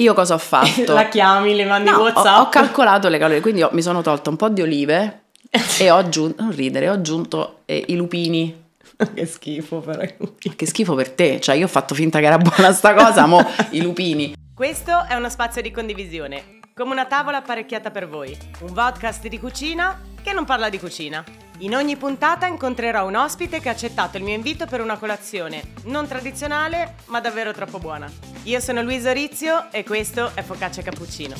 Io cosa ho fatto? La chiami, le mandi no, WhatsApp. Ho, ho, calcolato le calorie, quindi ho, mi sono tolto un po' di olive e ho aggiunto, non ridere, ho aggiunto eh, i lupini. Che schifo però. Che schifo per te, cioè io ho fatto finta che era buona sta cosa, mo i lupini. Questo è uno spazio di condivisione, come una tavola apparecchiata per voi, un podcast di cucina che non parla di cucina. In ogni puntata incontrerò un ospite che ha accettato il mio invito per una colazione non tradizionale, ma davvero troppo buona. Io sono Luisa Rizio e questo è Focaccia Cappuccino.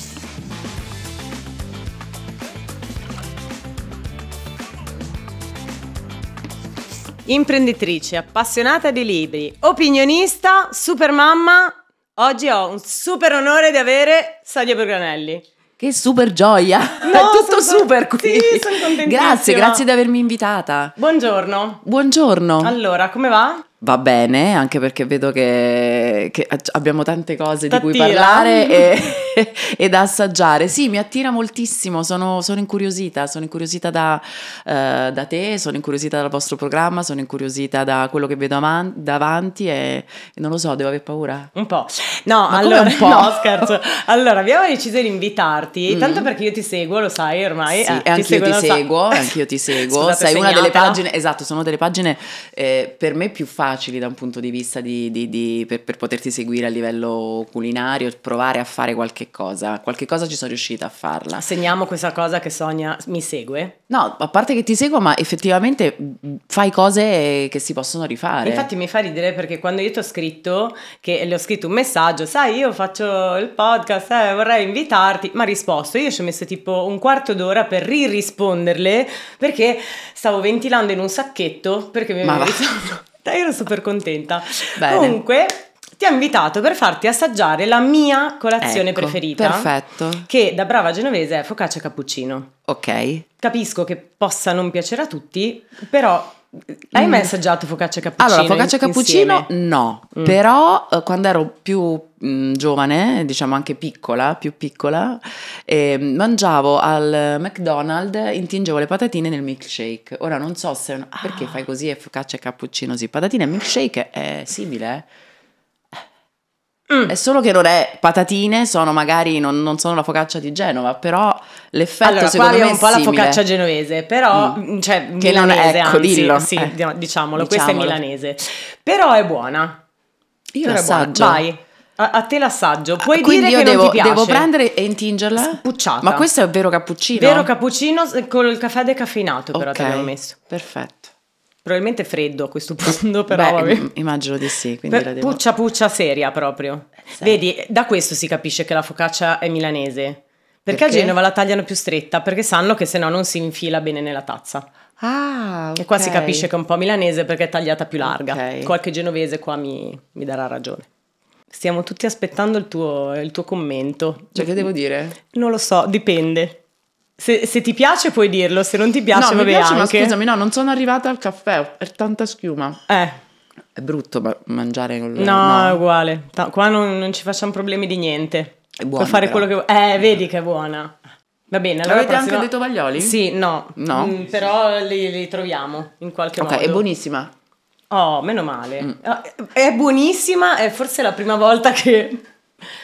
Imprenditrice, appassionata di libri, opinionista, super mamma, oggi ho un super onore di avere Sadia Bergranelli. Che super gioia! No, tutto super qui! Sì, sono contentissima! Grazie, grazie di avermi invitata. Buongiorno. Buongiorno. Allora, come va? va bene, anche perché vedo che, che abbiamo tante cose T'attira. di cui parlare e, e, da assaggiare. Sì, mi attira moltissimo, sono, sono incuriosita, sono incuriosita da, eh, da, te, sono incuriosita dal vostro programma, sono incuriosita da quello che vedo aman- davanti e, non lo so, devo aver paura. Un po'. No, Ma allora, un po'? no scherzo. Allora, abbiamo deciso di invitarti, mm. tanto perché io ti seguo, lo sai ormai. Sì, eh, e anche io ti seguo, anche io ti seguo. Sei una delle pagine, esatto, sono delle pagine eh, per me più facili facili da un punto di vista di, di, di, per, per, poterti seguire a livello culinario, provare a fare qualche cosa. Qualche cosa ci sono riuscita a farla. Segniamo questa cosa che Sonia mi segue. No, a parte che ti seguo, ma effettivamente fai cose che si possono rifare. Infatti mi fa ridere perché quando io ti ho scritto, che le ho scritto un messaggio, sai, io faccio il podcast, eh, vorrei invitarti, ma ha risposto. Io ci ho messo tipo un quarto d'ora per ririsponderle perché stavo ventilando in un sacchetto perché mi aveva dai, ero super contenta. Bene. Comunque, ti ho invitato per farti assaggiare la mia colazione ecco, preferita. Perfetto. Che da brava genovese è focaccia e cappuccino. Ok. Capisco che possa non piacere a tutti, però hai mai mm. assaggiato focaccia e cappuccino? Allora, focaccia e cappuccino insieme? no, mm. però eh, quando ero più mh, mm, giovane, diciamo anche piccola, più piccola, eh, mangiavo al McDonald's, intingevo le patatine nel milkshake. Ora non so se... Ah. Perché fai così e focaccia e cappuccino sì? Patatine e milkshake è simile, eh? Mm. È solo che non è patatine, sono magari non, non, sono la focaccia di Genova, però l'effetto allora, secondo me è un po' simile. la focaccia genovese, però mm. mm cioè che milanese, non, ecco, anzi, dillo. sì, eh. diciamolo, diciamolo, questa è milanese. Però è buona. Io però l'assaggio. Vai. A, a te l'assaggio, puoi ah, dire io che devo, non ti piace. devo prendere e intingerla? Spucciata. Ma questo è vero cappuccino? Vero cappuccino col caffè decaffeinato, però okay. te l'ho messo. Perfetto. Probabilmente freddo a questo punto, però. Beh, immagino di sì. Per, devo... Puccia puccia seria proprio. Eh, sì. Vedi, da questo si capisce che la focaccia è milanese. Perché, perché, a Genova la tagliano più stretta? Perché sanno che se no non si infila bene nella tazza. Ah, okay. E qua si capisce che è un po' milanese perché è tagliata più larga. Okay. Qualche genovese qua mi, mi, darà ragione. Stiamo tutti aspettando il tuo, il tuo commento. Cioè, che devo dire? Non lo so, dipende. Se, se, ti piace puoi dirlo, se non ti piace no, vabbè piace, anche. ma scusami, no, non sono arrivata al caffè, è tanta schiuma. Eh. È brutto ma- mangiare con No, no, è uguale. Ta- qua non, non, ci facciamo problemi di niente. È buona, Puoi fare quello che vuoi. Eh, vedi che è buona. Va bene, allora Avete prossima... anche dei tovaglioli? Sì, no. no? Mm, però li, li, troviamo in qualche okay, modo. Ok, è buonissima. Oh, meno male. Mm. Ah, è buonissima, è forse la prima volta che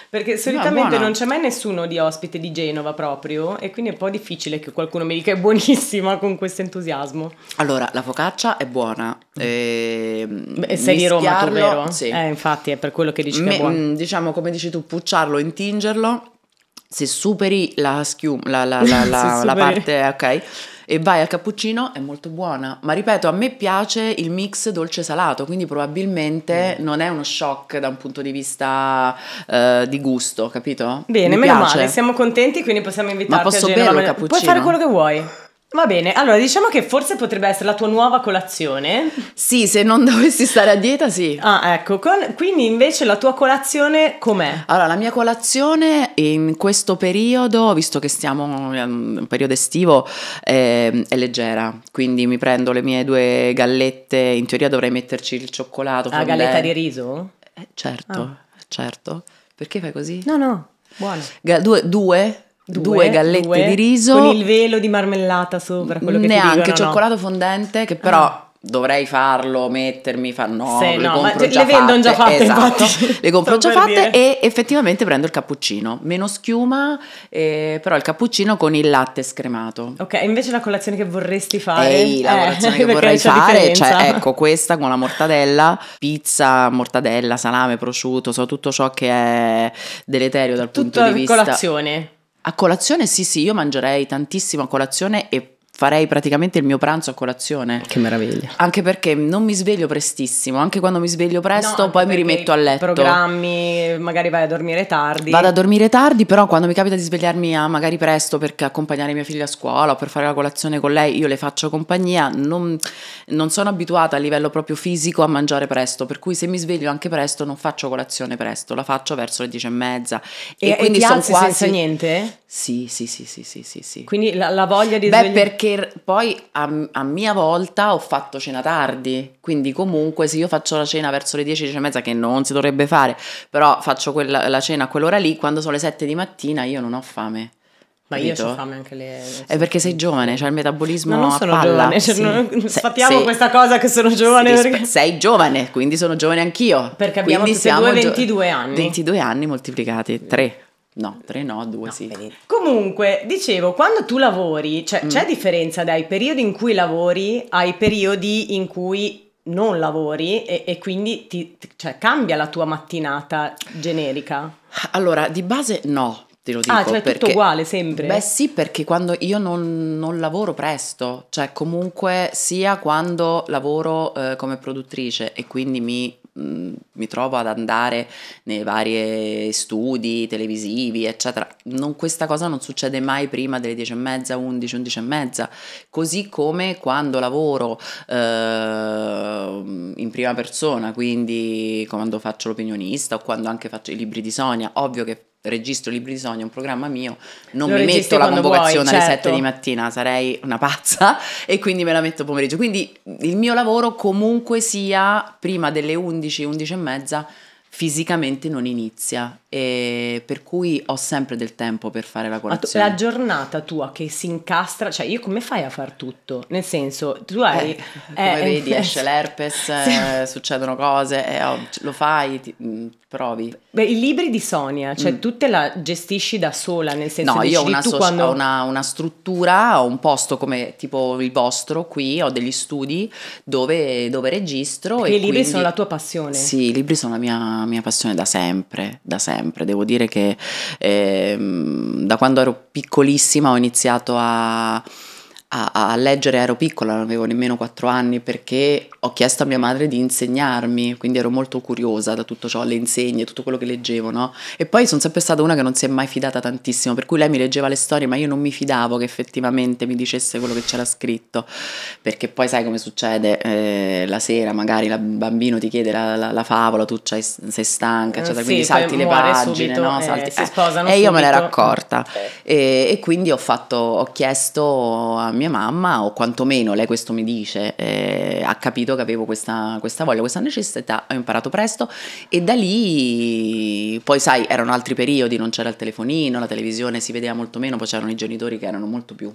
perché solitamente no, non c'è mai nessuno di ospite di Genova proprio e quindi è un po' difficile che qualcuno mi dica è buonissima con questo entusiasmo. Allora, la focaccia è buona. Mm. E, ehm, Beh, sei di Roma tu, vero? Sì. Eh, infatti è per quello che dici Me, che è buona. Mm, diciamo, come dici tu, pucciarlo, intingerlo, se superi la schiuma, la, la, la, la parte, ok? e vai al cappuccino è molto buona. Ma ripeto, a me piace il mix dolce salato, quindi probabilmente mm. non è uno shock da un punto di vista eh, di gusto, capito? Bene, Mi meno piace. male, siamo contenti, quindi possiamo invitarti Ma posso a Genova. Berlo, cappuccino? Puoi fare quello che vuoi. Va bene, allora diciamo che forse potrebbe essere la tua nuova colazione. Sì, se non dovessi stare a dieta, sì. Ah, ecco, con... quindi invece la tua colazione com'è? Allora, la mia colazione in questo periodo, visto che stiamo ehm, in un periodo estivo, è, ehm, è leggera, quindi mi prendo le mie due gallette, in teoria dovrei metterci il cioccolato. La ah, galletta di riso? Eh, certo, ah. certo. Perché fai così? No, no, buono. Ga- due, due Due, due, gallette due, di riso. Con il velo di marmellata sopra, quello che Neanche dicono, cioccolato no. fondente, che però ah. dovrei farlo, mettermi, far no, Se, no, ma le vendono già fatte, esatto. Infatti. Le compro già fatte dire. e effettivamente prendo il cappuccino. Meno schiuma, eh, però il cappuccino con il latte scremato. Ok, invece la colazione che vorresti fare? Ehi, la eh, colazione eh, che vorrei fare, cioè, ecco, questa con la mortadella, pizza, mortadella, salame, prosciutto, so tutto ciò che è deleterio dal tutto punto di vista... Tutta colazione a colazione sì, sì, io mangerei tantissimo a colazione e farei praticamente il mio pranzo a colazione. Che meraviglia. Anche perché non mi sveglio prestissimo, anche quando mi sveglio presto no, poi mi rimetto a letto. Programmi, magari vai a dormire tardi. Vado a dormire tardi, però quando mi capita di svegliarmi a magari presto per accompagnare mia figlia a scuola o per fare la colazione con lei, io le faccio compagnia, non, non sono abituata a livello proprio fisico a mangiare presto, per cui se mi sveglio anche presto non faccio colazione presto, la faccio verso le dieci e mezza. E, e quindi sono quasi... senza niente? Sì, sì, sì, sì, sì, sì, sì. Quindi la, la voglia di Beh, svegliare... perché che poi a, a, mia volta ho fatto cena tardi, quindi comunque se io faccio la cena verso le 10, 10 e mezza che non si dovrebbe fare, però faccio quella, la cena a quell'ora lì, quando sono le 7 di mattina io non ho fame. Ma capito? io ho fame anche le... È perché sei giovane, c'è cioè il metabolismo no, non sono palla. giovane, cioè sì. non, sappiamo sì. questa cosa che sono giovane sì, perché... Sei giovane, quindi sono giovane anch'io. perché abbiamo tutti e due 22 gio- anni. 22 anni moltiplicati, 3 No, tre no, due no, sì. Vedi. Comunque, dicevo, quando tu lavori, cioè, mm. c'è differenza dai periodi in cui lavori ai periodi in cui non lavori e, e quindi ti, cioè, cambia la tua mattinata generica? Allora, di base no, te lo ah, dico. Ah, cioè è perché, tutto uguale sempre? Beh sì, perché quando io non, non lavoro presto, cioè comunque sia quando lavoro eh, come produttrice e quindi mi Mm, mi trovo ad andare nei vari eh, studi televisivi, eccetera. Non, questa cosa non succede mai prima delle 10 e mezza, 11, 11 e mezza. Così come quando lavoro eh, in prima persona, quindi quando faccio l'opinionista o quando anche faccio i libri di Sonia, ovvio che registro libri di sogno, un programma mio, non Lo mi metto la convocazione vuoi, certo. alle 7 di mattina, sarei una pazza e quindi me la metto pomeriggio. Quindi il mio lavoro comunque sia prima delle 11, 11 e mezza fisicamente non inizia eh, per cui ho sempre del tempo per fare la colazione. Tu, la giornata tua che si incastra, cioè io come fai a far tutto? Nel senso, tu hai... Eh, eh come eh, vedi, eh, esce l'herpes, sì. Eh, succedono cose, oh, lo fai, ti, mm, provi. Beh, I libri di Sonia, cioè mm. tu te la gestisci da sola, nel senso... No, io ho una, so- quando... ho una, una struttura, ho un posto come tipo il vostro qui, ho degli studi dove, dove registro. Perché e i libri quindi... sono la tua passione. Sì, i libri sono la mia, mia passione da sempre, da sempre sempre. Devo dire che eh, da quando ero piccolissima ho iniziato a, a, a leggere, ero piccola, non avevo nemmeno quattro anni perché ho chiesto a mia madre di insegnarmi, quindi ero molto curiosa da tutto ciò, le insegne, tutto quello che leggevo, no? E poi sono sempre stata una che non si è mai fidata tantissimo, per cui lei mi leggeva le storie, ma io non mi fidavo che effettivamente mi dicesse quello che c'era scritto, perché poi sai come succede, eh, la sera magari il bambino ti chiede la, la, la favola, tu sei stanca, eccetera, eh, sì, quindi salti le pagine, subito, no? Eh, salti, eh, si sposano eh, E io me l'ero accorta e, e, quindi ho, fatto, ho chiesto a mia mamma, o quantomeno lei questo mi dice, ha capito che avevo questa, questa voglia, questa necessità, ho imparato presto e da lì, poi sai, erano altri periodi, non c'era il telefonino, la televisione si vedeva molto meno, poi c'erano i genitori che erano molto più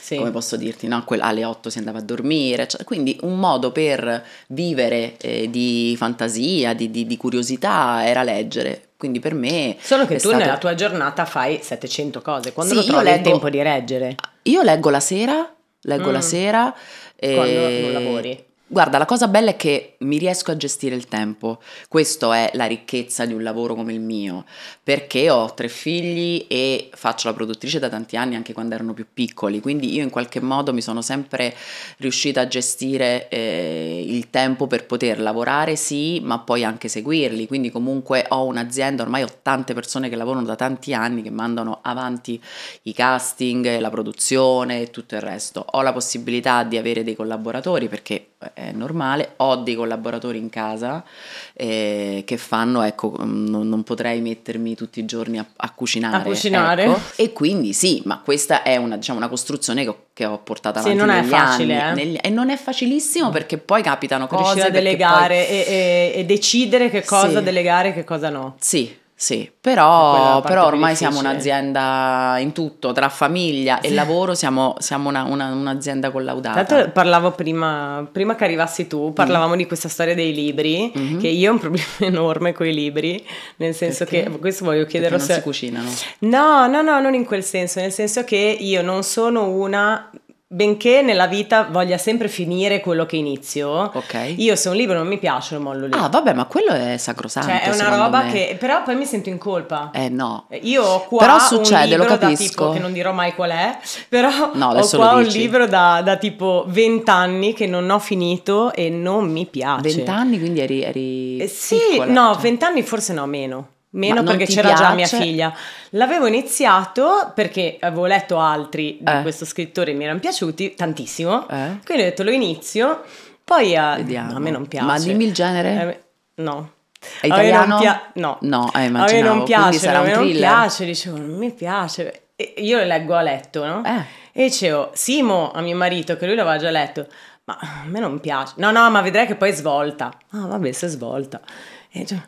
sì. come posso dirti, no? alle 8 si andava a dormire, cioè, quindi un modo per vivere eh, di fantasia, di, di, di, curiosità era leggere. Quindi per me. Solo che tu stato... nella tua giornata fai 700 cose. Quando sì, lo trovi leggo... il tempo di leggere? Io leggo la sera, leggo mm. la sera. E... Quando non eh, lavori? Guarda, la cosa bella è che mi riesco a gestire il tempo. Questa è la ricchezza di un lavoro come il mio, perché ho tre figli e faccio la produttrice da tanti anni anche quando erano più piccoli, quindi io in qualche modo mi sono sempre riuscita a gestire eh, il tempo per poter lavorare, sì, ma poi anche seguirli. Quindi comunque ho un'azienda, ormai ho tante persone che lavorano da tanti anni, che mandano avanti i casting, la produzione e tutto il resto. Ho la possibilità di avere dei collaboratori perché è normale, ho dei collaboratori in casa eh, che fanno, ecco, mm, non, non, potrei mettermi tutti i giorni a, a cucinare. A cucinare. Ecco. E quindi sì, ma questa è una, diciamo, una costruzione che ho, che ho portato avanti. Sì, non è facile. Anni, eh? negli, e non è facilissimo mm. perché poi capitano cose. Riuscire a delegare poi... e, e, e, decidere che cosa sì. delegare e che cosa no. Sì, sì, però, però ormai siamo un'azienda in tutto, tra famiglia e lavoro siamo, siamo una, una, un'azienda collaudata. Tanto parlavo prima, prima che arrivassi tu, mm. parlavamo mm. di questa storia dei libri, mm-hmm. che io ho un problema enorme con i libri, nel senso Perché? che, questo voglio chiedere... Perché non se... si cucinano? No, no, no, non in quel senso, nel senso che io non sono una benché nella vita voglia sempre finire quello che inizio, okay. io se un libro non mi piace lo mollo lì. Ah, vabbè, ma quello è sacrosanto. Cioè, è una roba me. che. Però poi mi sento in colpa. Eh no. Io ho qua però succede, un libro da tipo, che non dirò mai qual è, però no, ho qua un libro da, da tipo vent'anni che non ho finito e non mi piace. Vent'anni, quindi eri. eri eh, sì, piccola, no, cioè. forse no, meno. Meno perché c'era piace? già mia figlia. L'avevo iniziato perché avevo letto altri di eh. questo scrittore e mi erano piaciuti tantissimo. Eh. Quindi ho detto lo inizio, poi eh, a, a me non piace. Ma dimmi il genere. Eh, no. È italiano? Pia- no. No, eh, immaginavo. A me non piace, a me non piace, dicevo non mi piace. E io lo leggo a letto, no? Eh. E dicevo, Simo, a mio marito, che lui l'aveva già letto, ma a me non piace. No, no, ma vedrai che poi è svolta. Ah, vabbè, se è svolta. E dicevo,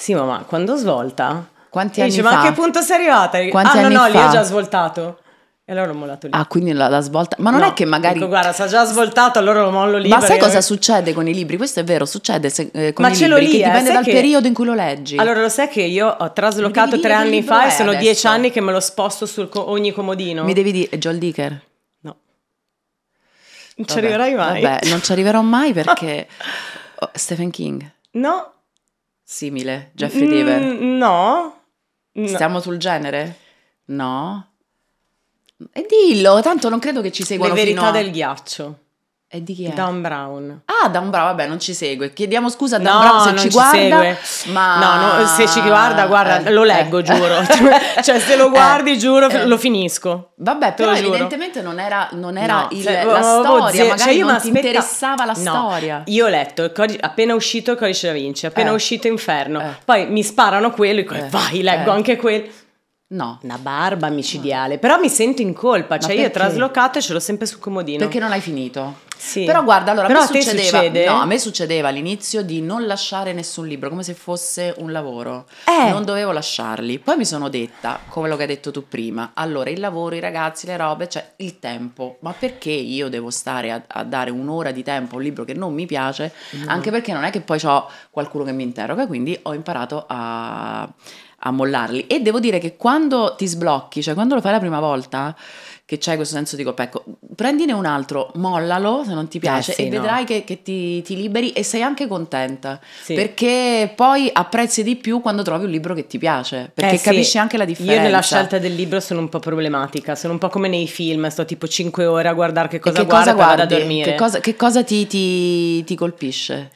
sì, ma quando svolta? Quanti anni dice, fa? ma a che punto sei arrivata? Quanti ah, no, no, fa? lì ho già svoltato. E allora ho mollato lì. Ah, quindi la, la svolta. Ma non no, è che magari. Dico, guarda, si è già svoltato, allora lo mollo lì. Ma sai cosa succede con i libri? Questo è vero, succede se, eh, con Ma i ce libri. Lì, che eh, dipende dal che... periodo in cui lo leggi. Allora, lo sai che io ho traslocato tre anni fa e sono dieci anni che me lo sposto su co- ogni comodino. Mi devi dire, Joel Dicker? No. Non ci arriverai mai. Vabbè, non ci arriverò mai perché. oh, Stephen King? No simile, Jeffrey mm, Deaver? No. Stiamo no. sul genere? No. E dillo, tanto non credo che ci seguano Le verità a... del ghiaccio. E di chi è? Dan Brown. Ah, Dan Brown, vabbè, non ci segue. Chiediamo scusa a Dan no, Brown se non ci guarda. Ci ma... No, no, se ci guarda, guarda, eh, lo eh. leggo, eh. giuro. cioè, se lo eh, guardi, eh, giuro, lo finisco. Vabbè, però evidentemente giuro. non era, non era no, il, cioè, la oh, oh, storia, oh, magari cioè non ti interessava la no, storia. Io ho letto, codice, appena uscito il codice da Vinci, appena eh. uscito Inferno, poi mi sparano quello e poi vai, leggo anche quello. No. Una barba micidiale, no. però mi sento in colpa, cioè io traslocato e ce l'ho sempre sul comodino. Perché non hai finito? Sì. Però guarda, allora però a, me succedeva, succede? no, a me succedeva all'inizio di non lasciare nessun libro, come se fosse un lavoro. Eh. Non dovevo lasciarli. Poi mi sono detta, come lo che hai detto tu prima, allora il lavoro, i ragazzi, le robe, cioè il tempo. Ma perché io devo stare a, a dare un'ora di tempo a un libro che non mi piace? Mm. Anche perché non è che poi ho qualcuno che mi interroga, quindi ho imparato a a mollarli. E devo dire che quando ti sblocchi, cioè quando lo fai la prima volta, che c'è questo senso di colpa, ecco, prendine un altro, mollalo se non ti eh, piace eh sì, e no. vedrai che, che ti, ti, liberi e sei anche contenta, sì. perché poi apprezzi di più quando trovi un libro che ti piace, perché eh capisci sì. anche la differenza. Io nella scelta del libro sono un po' problematica, sono un po' come nei film, sto tipo 5 ore a guardare che cosa e guardo e vado a dormire. Che cosa, che cosa ti, ti, ti colpisce?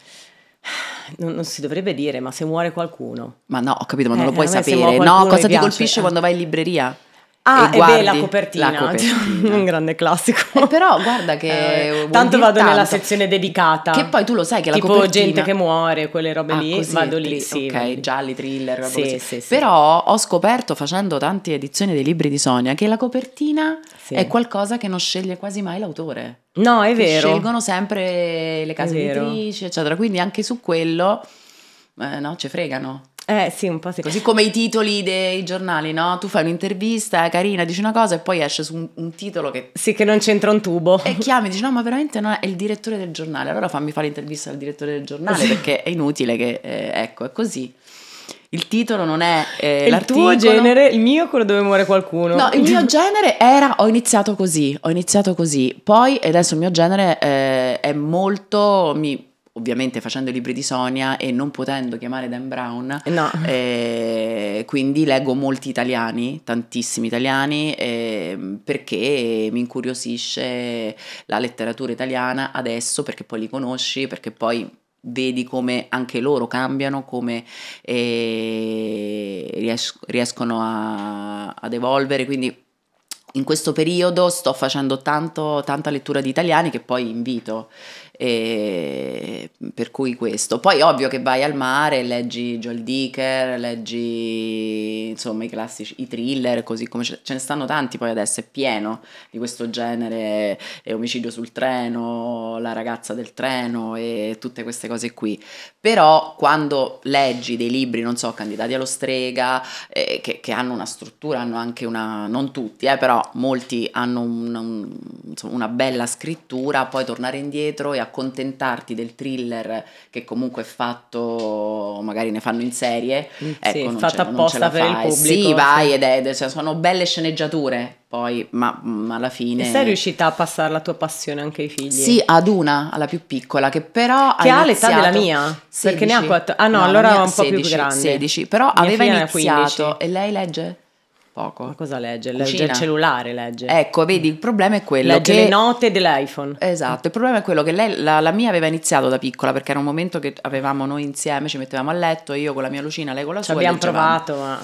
Non, non, si dovrebbe dire, ma se muore qualcuno. Ma no, ho capito, ma non eh, lo puoi sapere. No, cosa ti colpisce quando vai in libreria? Ah, e, beh, la copertina, la copertina. un grande classico. Eh, però guarda che... Eh, tanto vado tanto. nella sezione dedicata. Che poi tu lo sai che la tipo copertina... gente che muore, quelle robe ah, lì, così, vado lì. Tri- sì, ok, vedi. gialli, thriller, roba sì, sì, sì, Però ho scoperto facendo tante edizioni dei libri di Sonia che la copertina è qualcosa che non sceglie quasi mai l'autore. No, è vero. Scelgono sempre le case editrici, eccetera. Quindi anche su quello, eh, no, ci fregano. Eh sì, un po' sì. Così come i titoli dei giornali, no? Tu fai un'intervista carina, dici una cosa e poi esce su un, un titolo che... Sì, che non c'entra un tubo. E chiami, dici no, ma veramente no, è, il direttore del giornale. Allora fammi fare l'intervista al direttore del giornale sì. perché è inutile che... Eh, ecco, è così. Il titolo non è eh, Il tuo genere, il mio è quello dove muore qualcuno. No, il mio genere era ho iniziato così, ho iniziato così. Poi adesso il mio genere eh, è molto... Mi, ovviamente facendo i libri di Sonia e non potendo chiamare Dan Brown, no. eh, quindi leggo molti italiani, tantissimi italiani, eh, perché mi incuriosisce la letteratura italiana adesso, perché poi li conosci, perché poi vedi come anche loro cambiano, come eh, ries- riescono a- ad evolvere, quindi in questo periodo sto facendo tanto, tanta lettura di italiani che poi invito. E per cui questo. Poi ovvio che vai al mare, leggi Joel Dicker, leggi insomma i classici, i thriller, così come ce, ce ne stanno tanti poi adesso, è pieno di questo genere, e omicidio sul treno, la ragazza del treno e tutte queste cose qui. Però quando leggi dei libri, non so, candidati allo strega, eh, che, che, hanno una struttura, hanno anche una, non tutti, eh, però molti hanno un, un, insomma, una bella scrittura, poi tornare indietro e accontentarti del thriller che comunque è fatto, magari ne fanno in serie, è mm, sì, ecco, non fatto apposta per il pubblico. Sì, vai sì. ed è, cioè, sono belle sceneggiature, poi, ma, ma, mm, alla fine... E sei riuscita a passare la tua passione anche ai figli? Sì, ad una, alla più piccola, che però Che ha, ha l'età della mia, 16. perché ne ha quattro. Ah no, no allora un po' 16, più grande. 16, però mia aveva iniziato... E lei legge? Poco. Ma cosa legge? Legge il cellulare, legge. Ecco, vedi, il problema è quello legge che... le note dell'iPhone. Esatto, il problema è quello che lei, la, la, mia aveva iniziato da piccola, perché era un momento che avevamo noi insieme, ci mettevamo a letto, io con la mia lucina, lei con la sua. Ci abbiamo provato, ma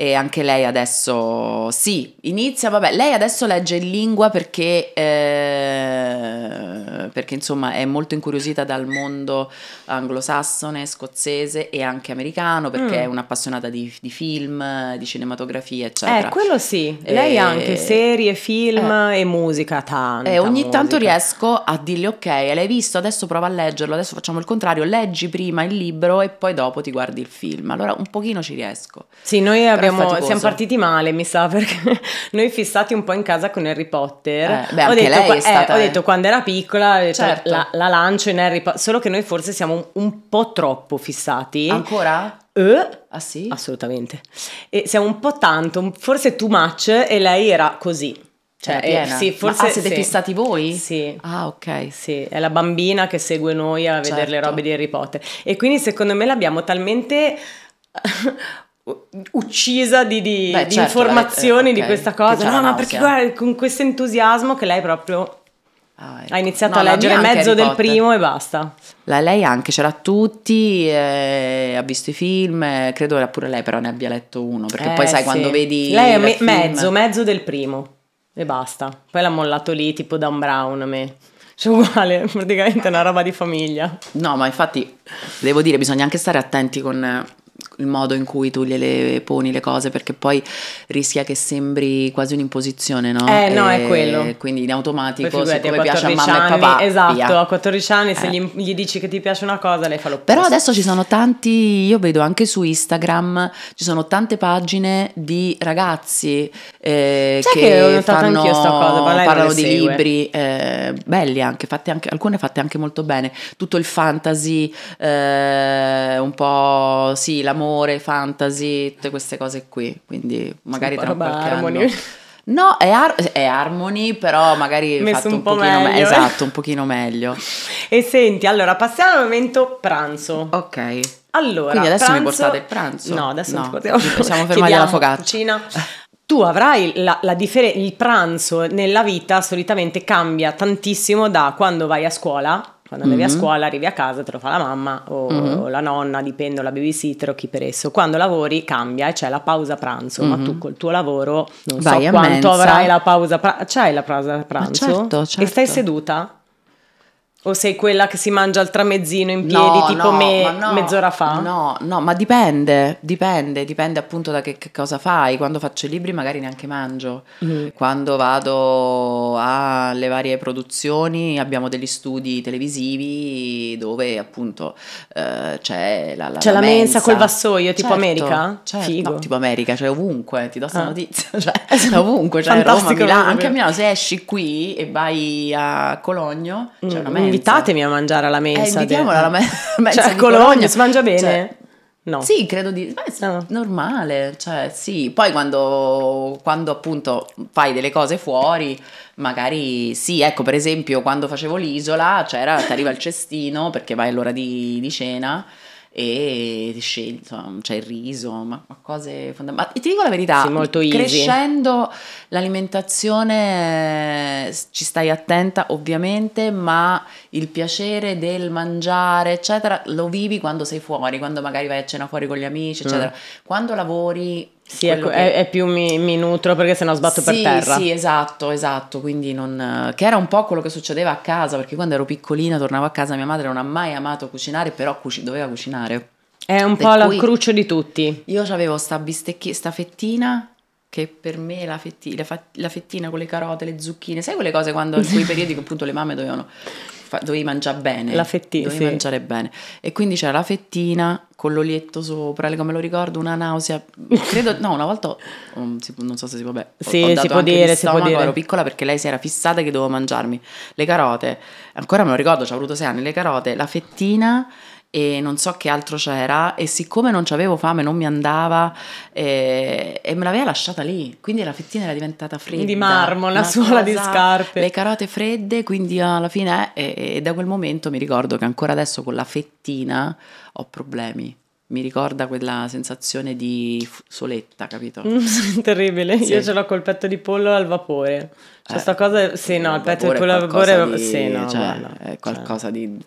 e anche lei adesso sì, inizia, vabbè, lei adesso legge in lingua perché, eh, perché insomma è molto incuriosita dal mondo anglosassone, scozzese e anche americano perché mm. è un'appassionata di, di, film, di cinematografia eccetera. Eh, quello sì, e... lei anche eh, serie, film eh. e musica tanta. E eh, ogni musica. tanto riesco a dirle ok, l'hai visto, adesso prova a leggerlo, adesso facciamo il contrario, leggi prima il libro e poi dopo ti guardi il film, allora un pochino ci riesco. Sì, noi abbiamo abbiamo, siamo partiti male, mi sa, perché noi fissati un po' in casa con Harry Potter. Eh, beh, ho, detto, stata, eh, ho, detto, quando era piccola, certo. la, la, lancio in Harry Potter, solo che noi forse siamo un, un po' troppo fissati. Ancora? Eh, ah sì? Assolutamente. E siamo un po' tanto, forse too much e lei era così. Cioè, eh, sì, forse ah, siete sì. fissati voi? Sì. Ah, ok. Sì, è la bambina che segue noi a certo. vedere le certo. robe di Harry Potter. E quindi secondo me l'abbiamo talmente uccisa di, di, Beh, di certo, informazioni lei, eh, okay. di questa cosa. No, ma perché guarda, con questo entusiasmo che lei proprio Ah, ecco. Ha iniziato no, a leggere mezzo del primo e basta. La lei anche, c'era tutti, eh, ha visto i film, eh, credo che pure lei però ne abbia letto uno, perché eh, poi sai sì. quando vedi... Lei è me- film... mezzo, mezzo del primo e basta. Poi l'ha mollato lì tipo Dan Brown a me. Cioè uguale, praticamente è una roba di famiglia. No, ma infatti devo dire, bisogna anche stare attenti con il modo in cui tu gliele poni le cose perché poi rischia che sembri quasi un'imposizione, no? Eh, no, e è quello. Quindi in automatico, poi come piace a mamma anni, e papà, Esatto, via. a 14 anni eh. se gli, gli, dici che ti piace una cosa, lei fa l'opposto. Però adesso ci sono tanti, io vedo anche su Instagram, ci sono tante pagine di ragazzi eh, che, che ho fanno, sta cosa, parlano di segue. libri eh, belli anche, fatte anche, alcune fatte anche molto bene, tutto il fantasy, eh, un po' sì, l'amore, fantasy, tutte queste cose qui, quindi magari tra qualche Harmony. anno... No, è, ar- è, Harmony, però magari Messo fatto un, po' pochino meglio. Me- esatto, un pochino meglio. e senti, allora passiamo al momento pranzo. Ok. Allora, Quindi adesso pranzo... mi portate il pranzo? No, adesso no. non ti portiamo. Ci siamo fermati alla fogata. Cucina. Tu avrai la, la differenza, il pranzo nella vita solitamente cambia tantissimo da quando vai a scuola quando andavi mm-hmm. a scuola arrivi a casa, te lo fa la mamma o, mm-hmm. la nonna, dipende, o la babysitter o chi per esso. Quando lavori cambia e c'è la pausa pranzo, mm-hmm. ma tu mm-hmm. col tuo lavoro non Vai so quanto mensa. avrai la pausa pranzo. C'hai la pausa pranzo? Certo, certo. E stai certo. seduta? O sei quella che si mangia il tramezzino in piedi no, tipo no, me, no, mezz'ora fa? No, no, ma dipende, dipende, dipende appunto da che, che cosa fai. Quando faccio i libri magari neanche mangio. Mm. Quando vado alle varie produzioni abbiamo degli studi televisivi dove appunto eh, c'è la, la, c'è la, la mensa, mensa col vassoio tipo certo, America? Certo, no, tipo America, cioè ovunque, ti do questa ah. notizia, cioè eh, ovunque, cioè Roma, Milano, anche a Milano se esci qui e vai a Cologno mm. c'è una mm, mensa invitatemi a mangiare alla mensa. Eh, invitiamola alla mensa. Cioè, a Cologna, Cologna, si mangia cioè, bene. Cioè, No. Sì, credo di... Beh, sì, no. normale, cioè sì. Poi quando, quando, appunto fai delle cose fuori, magari sì, ecco, per esempio quando facevo l'isola, c'era, cioè, ti arriva il cestino perché vai all'ora di, di cena e scegli, insomma, c'è il riso, ma, ma cose fondamentali. ti dico la verità, sì, molto easy. crescendo l'alimentazione ci stai attenta ovviamente, ma il piacere del mangiare, eccetera, lo vivi quando sei fuori, quando magari vai a cena fuori con gli amici, eccetera. Mm. Quando lavori sì, è, che... è, più mi, mi, nutro perché sennò sbatto sì, per terra. Sì, esatto, esatto. Quindi non... Che era un po' quello che succedeva a casa, perché quando ero piccolina tornavo a casa, mia madre non ha mai amato cucinare, però cuci- doveva cucinare. È un per po' la crucio di tutti. Io avevo sta, bistecchi- sta fettina che per me la, fetti, la, fettina con le carote, le zucchine, sai quelle cose quando in quei periodi che appunto le mamme dovevano fa- dovevi mangiare bene. La fettina. Dovevi sì. mangiare bene. E quindi c'era la fettina con l'olietto sopra, come lo ricordo, una nausea. Credo, no, una volta, um, si, non so se si può, beh, sì, ho, ho si può dire, si può dire. ero piccola perché lei si era fissata che dovevo mangiarmi le carote. Ancora me lo ricordo, ci ho avuto sei anni, le carote, la fettina e non so che altro c'era e siccome non c'avevo fame non mi andava eh, e me l'aveva lasciata lì, quindi la fettina era diventata fredda. Di marmo, la suola di scarpe. Le carote fredde, quindi alla fine eh, e da quel momento mi ricordo che ancora adesso con la fettina ho problemi mi ricorda quella sensazione di soletta, capito? Mm, terribile, sì. io ce l'ho col petto di pollo al vapore. Cioè, eh, sta cosa, sì, no, il petto di pollo al vapore, di, sì, no, cioè, guarda, è cioè. qualcosa cioè. di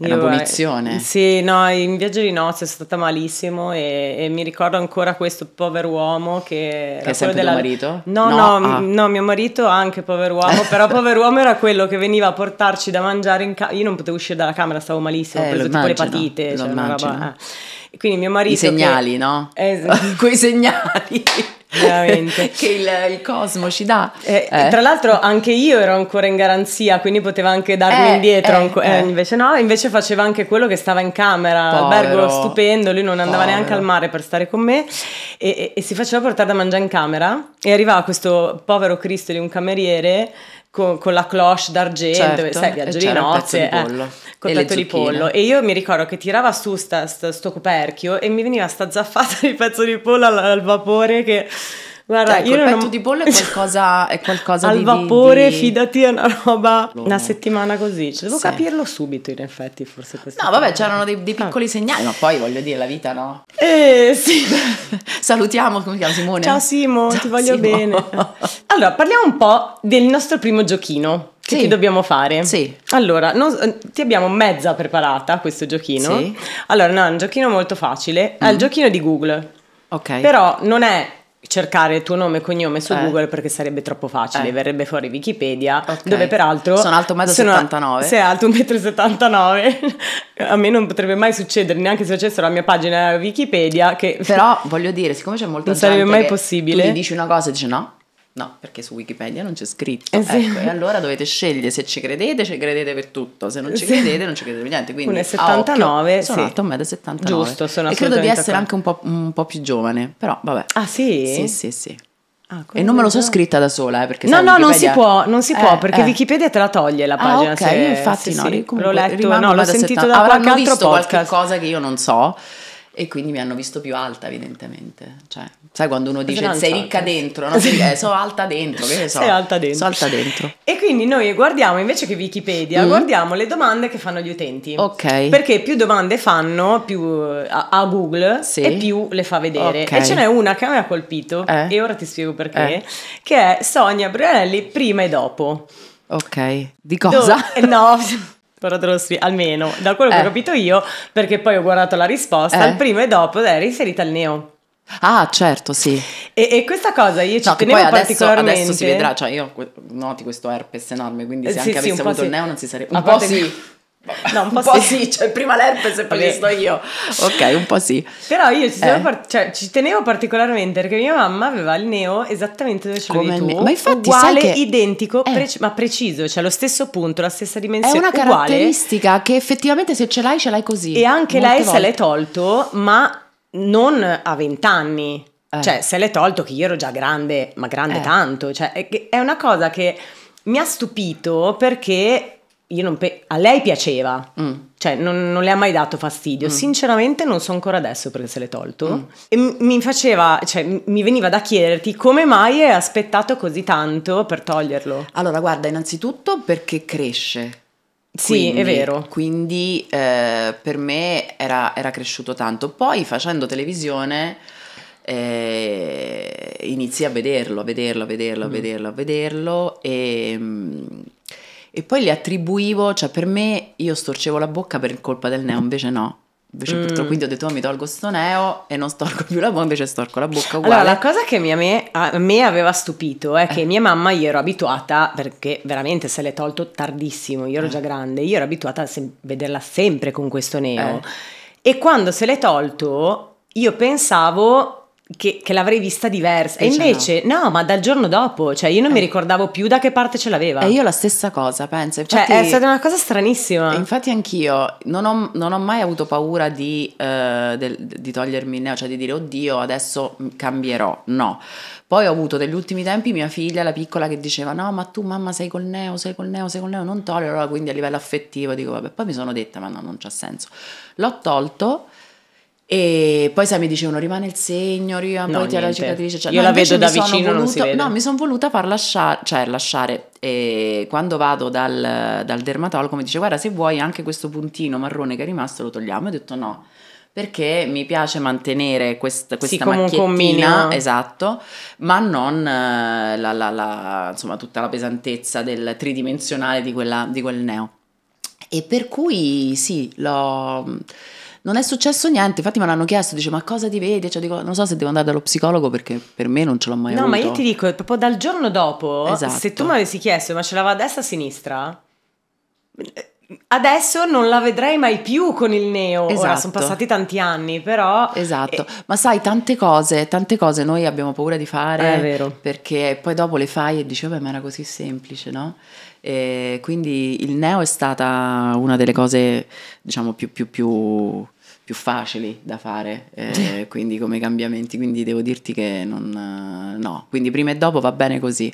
è Io, eh, Sì, no, in viaggio di nozze è stata malissimo e, e, mi ricordo ancora questo povero uomo che... Che è sempre della... tuo marito? No, no, no, ah. no, mio marito anche povero uomo, però povero uomo era quello che veniva a portarci da mangiare in casa. Io non potevo uscire dalla camera, stavo malissimo, eh, ho preso tipo le patite, cioè una roba... Eh. Quindi mio marito... I segnali, che... no? Esatto. Quei segnali veramente. che il, il, cosmo ci dà. Eh, eh. Tra l'altro anche io ero ancora in garanzia, quindi poteva anche darmi eh, indietro, eh, eh, eh. invece no, invece faceva anche quello che stava in camera, Povero. albergo stupendo, lui non andava Povero. neanche al mare per stare con me e, e, e si faceva portare da mangiare in camera e arrivava questo povero Cristo di un cameriere con, con la cloche d'argento, certo, sai, viaggio di nozze, eh, col pezzo di eh, pollo. E io mi ricordo che tirava su sta, sta, sto coperchio e mi veniva sta zaffata di pezzo di pollo al, al vapore che Guarda, cioè, io petto non... di pollo è qualcosa, è qualcosa Al di, vapore, di... fidati, è una roba, oh. una settimana così. Cioè, devo sì. capirlo subito, in effetti, forse questo. No, vabbè, c'erano dei, dei ah. piccoli ah. segnali, ma poi voglio dire, la vita no. Eh, sì. Salutiamo, come si chiama Simone? Ciao Simo, Ciao, ti voglio Simo. bene. Allora, parliamo un po' del nostro primo giochino che sì. dobbiamo fare. Sì. Allora, non, eh, ti abbiamo mezza preparata questo giochino. Sì. Allora, no, è un giochino molto facile. È mm. il giochino di Google. Ok. Però non è cercare il tuo nome e cognome su eh. Google perché sarebbe troppo facile, eh. verrebbe fuori Wikipedia, okay. dove peraltro sono alto 1,79 m. Sei alto 1,79 m. a me non potrebbe mai succedere neanche se facessero la mia pagina Wikipedia che Però voglio dire, siccome c'è molta non gente sarebbe mai possibile. Tu gli dici una cosa e dici no, No, perché su Wikipedia non c'è scritto. Eh sì. ecco, e allora dovete scegliere se ci credete, ci credete per tutto, se non ci credete, non ci credete per niente. Quindi 79, ah, sono sì. alto 1,79 m. Giusto, sono E credo di essere anche un po', un po', più giovane, però vabbè. Ah sì? Sì, sì, sì. Ah, e non me lo so scritta da sola, eh, perché No, no, Wikipedia... non si può, non si può, eh, perché eh. Wikipedia te la toglie la ah, pagina. Ah, ok, se... infatti sì, no, sì. l'ho letto, no, l'ho sentito 70... da qualche altro visto podcast. qualche cosa che io non so e quindi mi hanno visto più alta evidentemente. Cioè, sai quando uno dice sei ricca cioè dentro, no? Sì. Eh, sono alta dentro, che so. Sei alta dentro. Sono alta dentro. E quindi noi guardiamo invece che Wikipedia, mm. guardiamo le domande che fanno gli utenti. Ok. Perché più domande fanno più a, a Google sì. e più le fa vedere. Okay. E ce n'è una che a me ha colpito eh. e ora ti spiego perché, eh. che è Sonia Brunelli prima e dopo. Ok. Di cosa? Do- eh, no. però te lo spiego almeno da quello eh. che ho eh. capito io, perché poi ho guardato la risposta, eh. il primo e dopo era inserita il neo. Ah, certo, sì. E, e, questa cosa io ci no, tenevo poi particolarmente. Adesso, si vedrà, cioè io noti questo herpes enorme, quindi eh, se sì, anche sì, avessi avuto sì. il neo non si sarebbe... Un, po' sì. No, un po', un po sì. sì. cioè prima l'herpes e poi ci sto io. Ok, un po' sì. Però io ci, eh. par- cioè, ci, tenevo particolarmente perché mia mamma aveva il neo esattamente dove ce l'avevi tu. Me- ma infatti, uguale, che... identico, eh. pre- ma preciso, cioè lo stesso punto, la stessa dimensione. È una uguale. caratteristica che effettivamente se ce l'hai, ce l'hai così. E anche lei volte. se l'è tolto, ma non a vent'anni. Eh. Cioè, se l'è tolto che io ero già grande, ma grande eh. tanto. Cioè, è, è una cosa che mi ha stupito perché Pe- a lei piaceva, mm. cioè non, non, le ha mai dato fastidio. Mm. Sinceramente non so ancora adesso perché se l'è tolto. Mm. E mi faceva, cioè mi veniva da chiederti come mai hai aspettato così tanto per toglierlo. Allora, guarda, innanzitutto perché cresce. Sì, quindi, è vero. Quindi eh, per me era, era, cresciuto tanto. Poi facendo televisione eh, inizi a vederlo, a vederlo, a vederlo, a mm. vederlo, a vederlo e... Mm, e poi le attribuivo, cioè per me io storcevo la bocca per colpa del neo, invece no. Invece mm. purtroppo quindi ho detto oh, mi tolgo sto neo e non storco più la bocca, invece storco la bocca uguale. Allora, la cosa che mi, a, me, a, me, aveva stupito è eh. che mia mamma io ero abituata, perché veramente se l'è tolto tardissimo, io ero eh. già grande, io ero abituata a se- vederla sempre con questo neo. Eh. E quando se l'è tolto io pensavo che, che l'avrei vista diversa. E, e invece, no. no. ma dal giorno dopo, cioè io non eh. mi ricordavo più da che parte ce l'aveva. E io la stessa cosa, penso. Cioè, infatti, cioè, è stata una cosa stranissima. Infatti, anch'io non ho, non ho mai avuto paura di, eh, del, di togliermi il neo, cioè di dire oddio, adesso cambierò. No. Poi ho avuto negli ultimi tempi mia figlia, la piccola, che diceva: No, ma tu, mamma, sei col neo, sei col neo, sei col neo, non tolgo. Allora, quindi a livello affettivo dico: Vabbè, poi mi sono detta: Ma no, non c'ha senso. L'ho tolto e poi sai, mi dicevano rimane il segno, rim- no, poi la cicatrice. Cioè, Io no, la vedo da vicino, voluto, No, mi sono voluta far lasciare, cioè lasciare. E quando vado dal, dal dermatologo mi dice guarda se vuoi anche questo puntino marrone che è rimasto lo togliamo. E ho detto no, perché mi piace mantenere quest, questa sì, macchiettina, esatto, ma non eh, la, la, la, insomma, tutta la pesantezza del tridimensionale di, quella, di quel neo. E per cui sì, l'ho non è successo niente, infatti me l'hanno chiesto, dice ma cosa ti vede? Cioè, dico, non so se devo andare dallo psicologo perché per me non ce l'ho mai no, No, ma io ti dico, proprio dal giorno dopo, esatto. se tu esatto. mi avessi chiesto ma ce l'aveva a destra o a sinistra, Adesso non la vedrei mai più con il neo, esatto. Ora, sono passati tanti anni però... Esatto, e... Eh, ma sai tante cose, tante cose noi abbiamo paura di fare è vero. perché poi dopo le fai e dici vabbè ma era così semplice no? E quindi il neo è stata una delle cose diciamo più, più, più, più facili da fare, eh, quindi come cambiamenti, quindi devo dirti che non... no, quindi prima e dopo va bene così.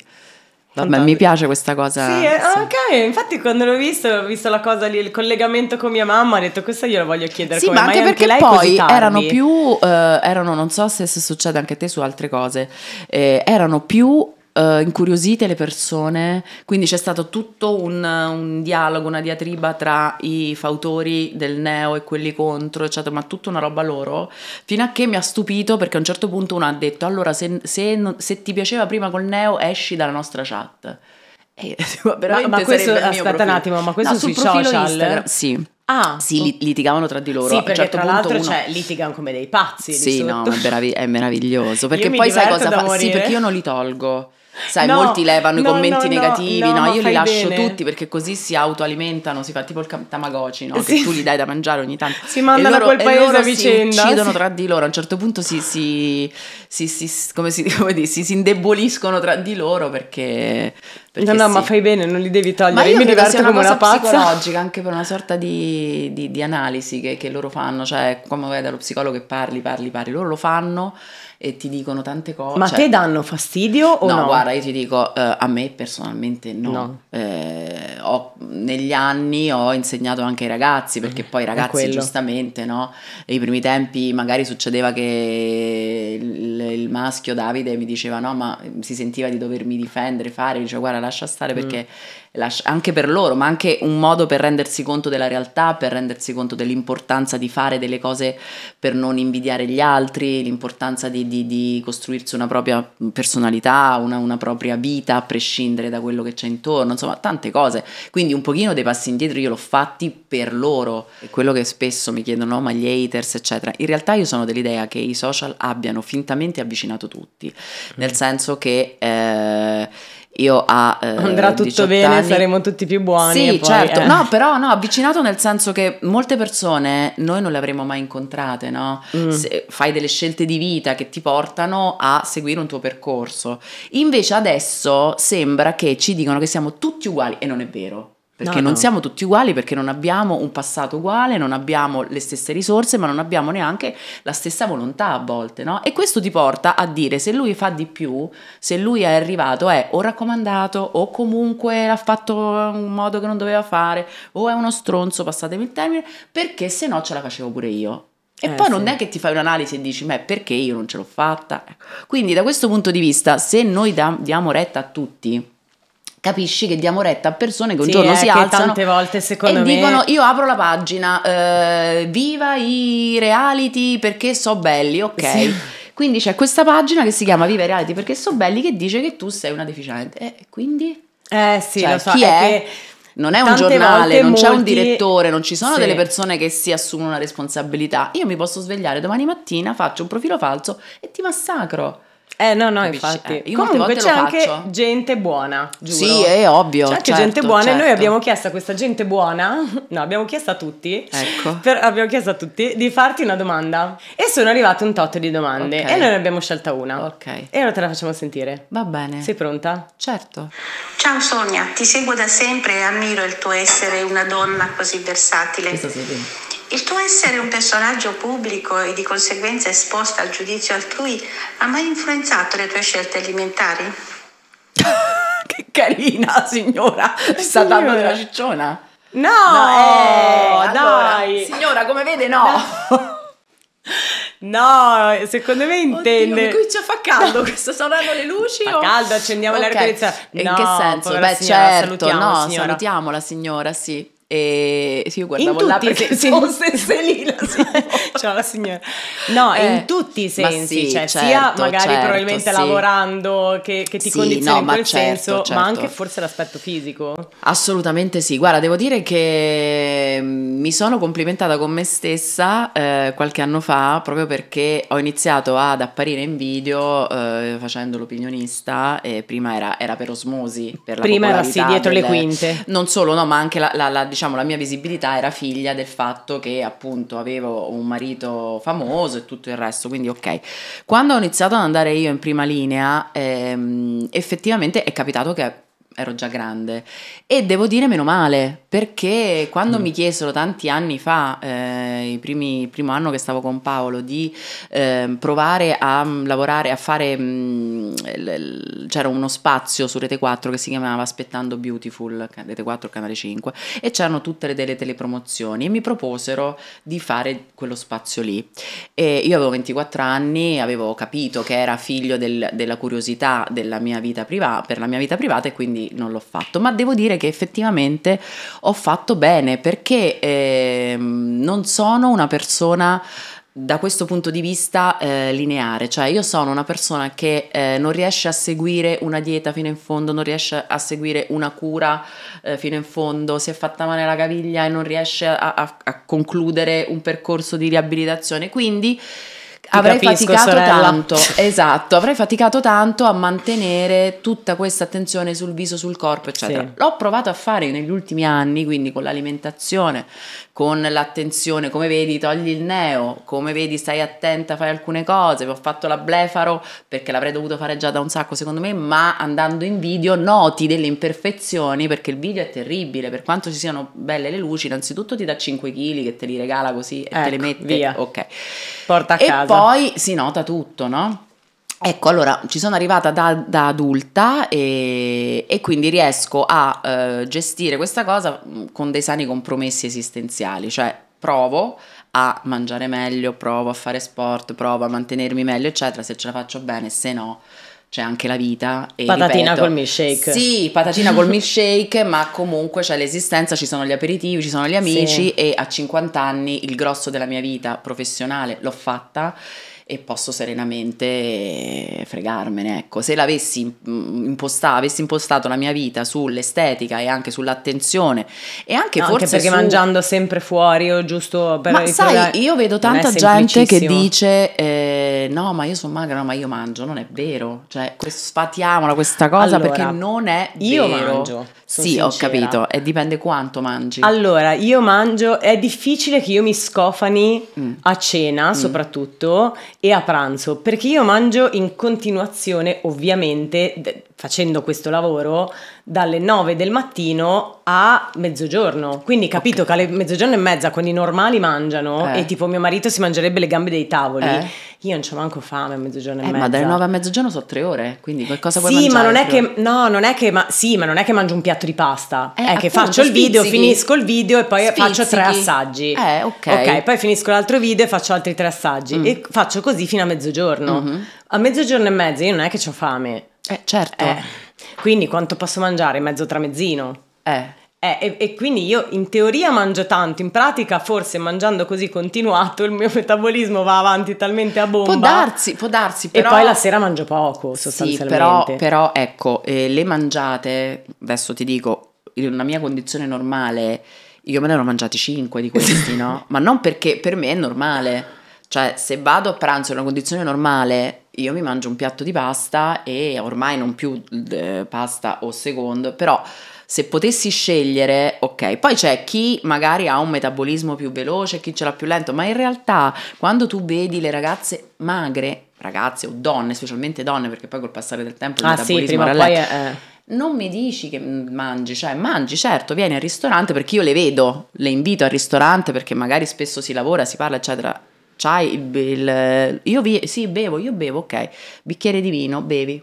Vabbè, mi piace questa cosa. Sì, eh, sì, ok. Infatti, quando l'ho visto, ho visto la cosa lì, il collegamento con mia mamma, ho detto questa glielo voglio chiedere. Sì, come ma anche perché anche poi erano più, eh, erano, non so se, se, succede anche a te su altre cose, eh, erano più uh, incuriosite le persone, quindi c'è stato tutto un, un, dialogo, una diatriba tra i fautori del neo e quelli contro, eccetera, ma tutta una roba loro, fino a che mi ha stupito perché a un certo punto uno ha detto allora se, se, se ti piaceva prima col neo esci dalla nostra chat. E, ma, ma questo, aspetta profilo. un attimo, ma questo no, sui social? Instagram, sì. Ah, sì, oh. li, litigavano tra di loro. Sì, perché certo tra l'altro uno... cioè, litigano come dei pazzi. Sì, no, è, merav- è meraviglioso. Perché poi sai cosa fa? Morire. Sì, perché io non li tolgo. Sai, no, molti levano no, i commenti no, negativi, no, io li lascio bene. tutti perché così si autoalimentano, si fa tipo il Tamagotchi, no? Sì. Che tu gli dai da mangiare ogni tanto. Si mandano loro, a quel paese a vicenda. Si uccidono sì. tra di loro, a un certo punto si, si, si, si come si, come dire, si, indeboliscono tra di loro perché... perché no, no, sì. ma fai bene, non li devi togliere, ma io mi diverto una come una pazza. psicologica, anche per una sorta di, di, di analisi che, che loro fanno, cioè come vai dallo psicologo che parli, parli, parli, loro lo fanno e ti dicono tante cose. Ma cioè, te danno fastidio o no? No, guarda, io ti dico, eh, a me personalmente no. no. Eh, ho, negli anni ho insegnato anche ai ragazzi, perché poi i ragazzi giustamente, no? I primi tempi magari succedeva che il, il, maschio Davide mi diceva no, ma si sentiva di dovermi difendere, fare, diceva guarda lascia stare mm. perché... Mm anche per loro, ma anche un modo per rendersi conto della realtà, per rendersi conto dell'importanza di fare delle cose per non invidiare gli altri, l'importanza di, di, di costruirsi una propria personalità, una, una, propria vita a prescindere da quello che c'è intorno, insomma tante cose. Quindi un pochino dei passi indietro io l'ho fatti per loro. Quello che spesso mi chiedono, no, ma gli haters, eccetera. In realtà io sono dell'idea che i social abbiano fintamente avvicinato tutti, nel mm. senso che... Eh, io a eh, andrà tutto bene, anni. saremo tutti più buoni. Sì, poi, certo. Eh. No, però no, avvicinato nel senso che molte persone noi non le avremo mai incontrate, no? Mm. Se, fai delle scelte di vita che ti portano a seguire un tuo percorso. Invece adesso sembra che ci dicano che siamo tutti uguali e non è vero. Perché no, non no. siamo tutti uguali, perché non abbiamo un passato uguale, non abbiamo le stesse risorse, ma non abbiamo neanche la stessa volontà a volte, no? E questo ti porta a dire se lui fa di più, se lui è arrivato è o raccomandato o comunque l'ha fatto in un modo che non doveva fare o è uno stronzo, passatemi il termine, perché se no ce la facevo pure io. E eh, poi non è che ti fai un'analisi e dici, ma perché io non ce l'ho fatta? Ecco. Quindi da questo punto di vista, se noi diamo retta a tutti, capisci che diamo retta a persone che un sì, giorno si alzano tante volte secondo e me... dicono io apro la pagina eh, viva i reality perché so belli ok sì. quindi c'è questa pagina che si chiama viva i reality perché so belli che dice che tu sei una deficiente eh, e eh, quindi eh sì cioè, lo so chi è, è che non è un giornale, non molti... c'è un direttore, non ci sono sì. delle persone che si assumono una responsabilità. Io mi posso svegliare domani mattina, faccio un profilo falso e ti massacro. Eh no, no, infatti. Eh, Comunque c'è anche gente buona, giuro. Sì, è ovvio. C'è anche certo, gente buona certo. e noi abbiamo chiesto a questa gente buona, no, abbiamo chiesto a tutti, ecco. per, abbiamo chiesto a tutti di farti una domanda. E sono arrivate un tot di domande okay. e noi ne abbiamo scelta una. Ok. E ora te la facciamo sentire. Va bene. Sei pronta? Certo. Ciao Sonia, ti seguo da sempre e ammiro il tuo essere una donna così versatile. Questo sì. Il tuo essere un personaggio pubblico e di conseguenza esposto al giudizio altrui ha mai influenzato le tue scelte alimentari? che carina signora, mi sta dando della cicciona. No, no eh, dai. Allora, signora, come vede no. no. secondo me intende. Oddio, qui ci fa caldo, questo saranno le luci. Fa o... Oh. caldo, accendiamo okay. l'aria condiziionata. No, in che senso? Beh, signora, certo, salutiamo, no, signora. salutiamo la signora, sì. E sì, io guardavo in là perché se... sono sesselina. Ciao la signora. No, eh, in tutti i sensi, sì, cioè, certo, sia magari certo, probabilmente sì. lavorando che, che ti sì, condiziona no, in quel certo, senso, ma certo. anche forse l'aspetto fisico. Assolutamente sì. Guarda, devo dire che ehm, mi sono complimentata con me stessa eh, qualche anno fa proprio perché ho iniziato ad apparire in video eh, facendo l'opinionista prima era, era, per osmosi, per la prima era sì, dietro delle... le quinte. Non solo, no, ma anche la, la, la diciamo, la mia visibilità era figlia del fatto che appunto avevo un marito famoso e tutto il resto, quindi ok. Quando ho iniziato ad andare io in prima linea, ehm, effettivamente è capitato che ero già grande e devo dire meno male perché quando mm. mi chiesero tanti anni fa, eh, primi, il primo anno che stavo con Paolo, di eh, provare a mm, lavorare, a fare, mh, mm, c'era uno spazio su Rete 4 che si chiamava Aspettando Beautiful, Rete 4, Canale 5, e c'erano tutte le delle telepromozioni e mi proposero di fare quello spazio lì. E io avevo 24 anni, avevo capito che era figlio del, della curiosità della mia vita privata, per la mia vita privata e quindi non l'ho fatto, ma devo dire che effettivamente ho fatto bene perché eh, non sono una persona da questo punto di vista eh, lineare, cioè io sono una persona che eh, non riesce a seguire una dieta fino in fondo, non riesce a seguire una cura eh, fino in fondo, si è fatta male la caviglia e non riesce a, a, a concludere un percorso di riabilitazione, quindi avrei faticato sorella. tanto, esatto, avrei faticato tanto a mantenere tutta questa attenzione sul viso, sul corpo, eccetera. Sì. L'ho provato a fare negli ultimi anni, quindi con l'alimentazione, con l'attenzione, come vedi togli il neo, come vedi stai attenta, fai alcune cose, ho fatto la blefaro perché l'avrei dovuto fare già da un sacco secondo me, ma andando in video noti delle imperfezioni perché il video è terribile, per quanto ci siano belle le luci, innanzitutto ti dà 5 kg che te li regala così e ecco, te le ecco, mette, via. ok. Porta a e casa poi si nota tutto, no? Ecco, allora ci sono arrivata da, da adulta e, e, quindi riesco a eh, gestire questa cosa mm, con dei sani compromessi esistenziali, cioè provo a mangiare meglio, provo a fare sport, provo a mantenermi meglio, eccetera, se ce la faccio bene, se no c'è cioè, anche la vita. E patatina ripeto, col milkshake. Sì, patatina col milkshake, ma comunque c'è cioè, l'esistenza, ci sono gli aperitivi, ci sono gli amici sì. e a 50 anni il grosso della mia vita professionale l'ho fatta e posso serenamente fregarmene. Ecco, se l'avessi mm, imposta, avessi impostato la mia vita sull'estetica e anche sull'attenzione e anche no, forse anche perché su... mangiando sempre fuori o giusto per Ma sai, problemi... io vedo tanta gente che dice eh, no, ma io sono magra, no, ma io mangio, non è vero. Cioè, sfatiamola questa cosa allora, perché non è io vero. Io mangio. Sì, sincera. ho capito, e dipende quanto mangi. Allora, io mangio, è difficile che io mi scofani mm. a cena, mm. soprattutto e a pranzo, perché io mangio in continuazione, ovviamente, facendo questo lavoro dalle 9 del mattino a mezzogiorno. Quindi capito okay. che alle mezzogiorno e mezza quando i normali mangiano eh. e tipo mio marito si mangerebbe le gambe dei tavoli. Eh. Io non c'ho manco fame a mezzogiorno e eh, mezza. Ma dalle 9 a mezzogiorno sono tre ore, quindi qualcosa vuoi sì, mangiare? Sì, ma non è che no, non è che ma, sì, ma non è che mangio un piatto di pasta. Eh, è appunto, che faccio il video, spizzichi. finisco il video e poi spizzichi. faccio tre assaggi. Eh, ok. Ok, poi finisco l'altro video e faccio altri tre assaggi mm. e faccio così fino a mezzogiorno. Mm-hmm. A mezzogiorno e mezza io non è che ho fame. Eh, certo. Eh, quindi quanto posso mangiare? Mezzo tramezzino? Eh. Eh, e, e, quindi io in teoria mangio tanto, in pratica forse mangiando così continuato il mio metabolismo va avanti talmente a bomba. Può darsi, può darsi. Però... E poi la sera mangio poco sostanzialmente. Sì, però, però ecco, eh, le mangiate, adesso ti dico, in una mia condizione normale io me ne ero mangiati 5 di questi, no? Ma non perché per me è normale. Cioè, se vado a pranzo in una condizione normale, io mi mangio un piatto di pasta e ormai non più eh, pasta o secondo, però se potessi scegliere, ok, poi c'è chi magari ha un metabolismo più veloce, chi ce l'ha più lento, ma in realtà quando tu vedi le ragazze magre, ragazze o donne, specialmente donne, perché poi col passare del tempo il ah, metabolismo sì, rallenta, eh, eh non mi dici che mangi, cioè mangi, certo, vieni al ristorante perché io le vedo, le invito al ristorante perché magari spesso si lavora, si parla, eccetera c'hai il, il io vi, sì, bevo, io bevo, ok, bicchiere di vino, bevi.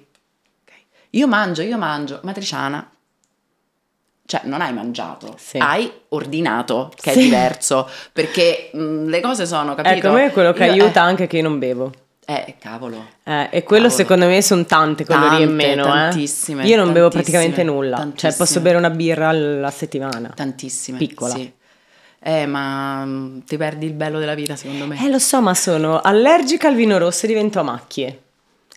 Okay. Io mangio, io mangio, matriciana. Cioè, non hai mangiato, sì. hai ordinato, che sì. è diverso, perché mh, mm, le cose sono, ecco, capito? Ecco, a è quello che io, eh, aiuta eh, anche che io non bevo. Eh, eh, cavolo. Eh, e quello cavolo. secondo me sono tante calorie in meno. Eh. Tantissime. Eh. Io non bevo praticamente nulla. Cioè, posso bere una birra alla settimana. Tantissime. Piccola. Sì. Eh, ma mm, ti perdi il bello della vita, secondo me. Eh, lo so, ma sono allergica al vino rosso e divento a macchie.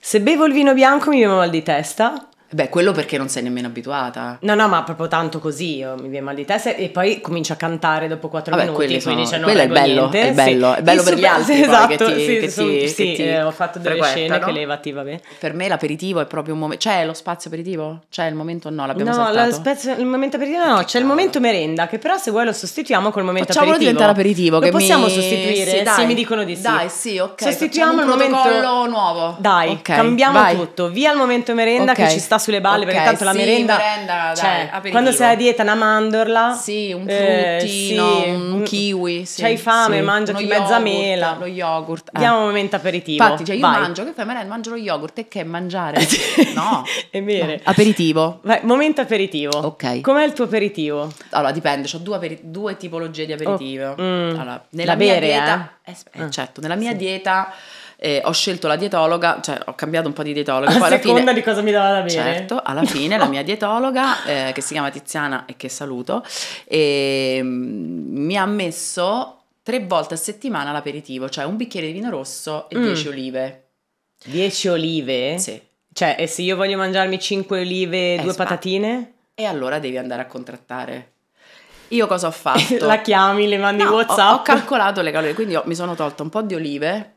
Se bevo il vino bianco mi viene mal di testa, Beh, quello perché non sei nemmeno abituata. No, no, ma proprio tanto così, io, oh, mi viene mal di testa e poi comincio a cantare dopo quattro minuti, quindi cioè non quello è bello, niente. è bello, è bello per super, gli altri esatto, poi, che ti, sì, che su, ti, sì, che ti eh, ho fatto delle scene che levati, vabbè. Per me l'aperitivo è proprio un momento, c'è cioè, lo spazio aperitivo? C'è cioè, il momento no, l'abbiamo no, saltato. No, spazio... il momento aperitivo no, c'è il momento merenda che però se vuoi lo sostituiamo col momento Facciamolo aperitivo. Facciamolo diventare aperitivo lo che possiamo mi... sostituire? Sì, dai, sì, mi dicono di sì. Dai, sì, ok. Sostituiamo il momento nuovo. Dai, cambiamo tutto, via il momento merenda che ci sta sta sulle balle okay, perché tanto la sì, merenda, merenda cioè, quando sei a dieta una mandorla sì un eh, fruttino eh, sì, un kiwi sì, c'hai fame sì. mangiati yogurt, mezza mela lo yogurt eh. diamo un momento aperitivo infatti cioè, io Vai. mangio che fai merenda mangio lo yogurt e che mangiare no è vero no. aperitivo Vai, momento aperitivo ok com'è il tuo aperitivo? allora dipende ho due, aperi- due, tipologie di aperitivo oh, mm, allora, nella mia bere, dieta eh? Eh, certo nella ah, mia dieta eh, ho scelto la dietologa, cioè ho cambiato un po' di dietologa. A poi seconda fine, di cosa mi dava da bere. Certo, alla fine la mia dietologa, eh, che si chiama Tiziana e che saluto, e, ehm, mi ha messo tre volte a settimana l'aperitivo, cioè un bicchiere di vino rosso e mm. 10 olive. Dieci olive? Sì. Cioè, e se io voglio mangiarmi cinque olive e eh, due spa. patatine? E allora devi andare a contrattare. Io cosa ho fatto? La chiami, le mandi no, WhatsApp. Ho, ho calcolato le calorie, quindi ho, mi sono tolta un po' di olive,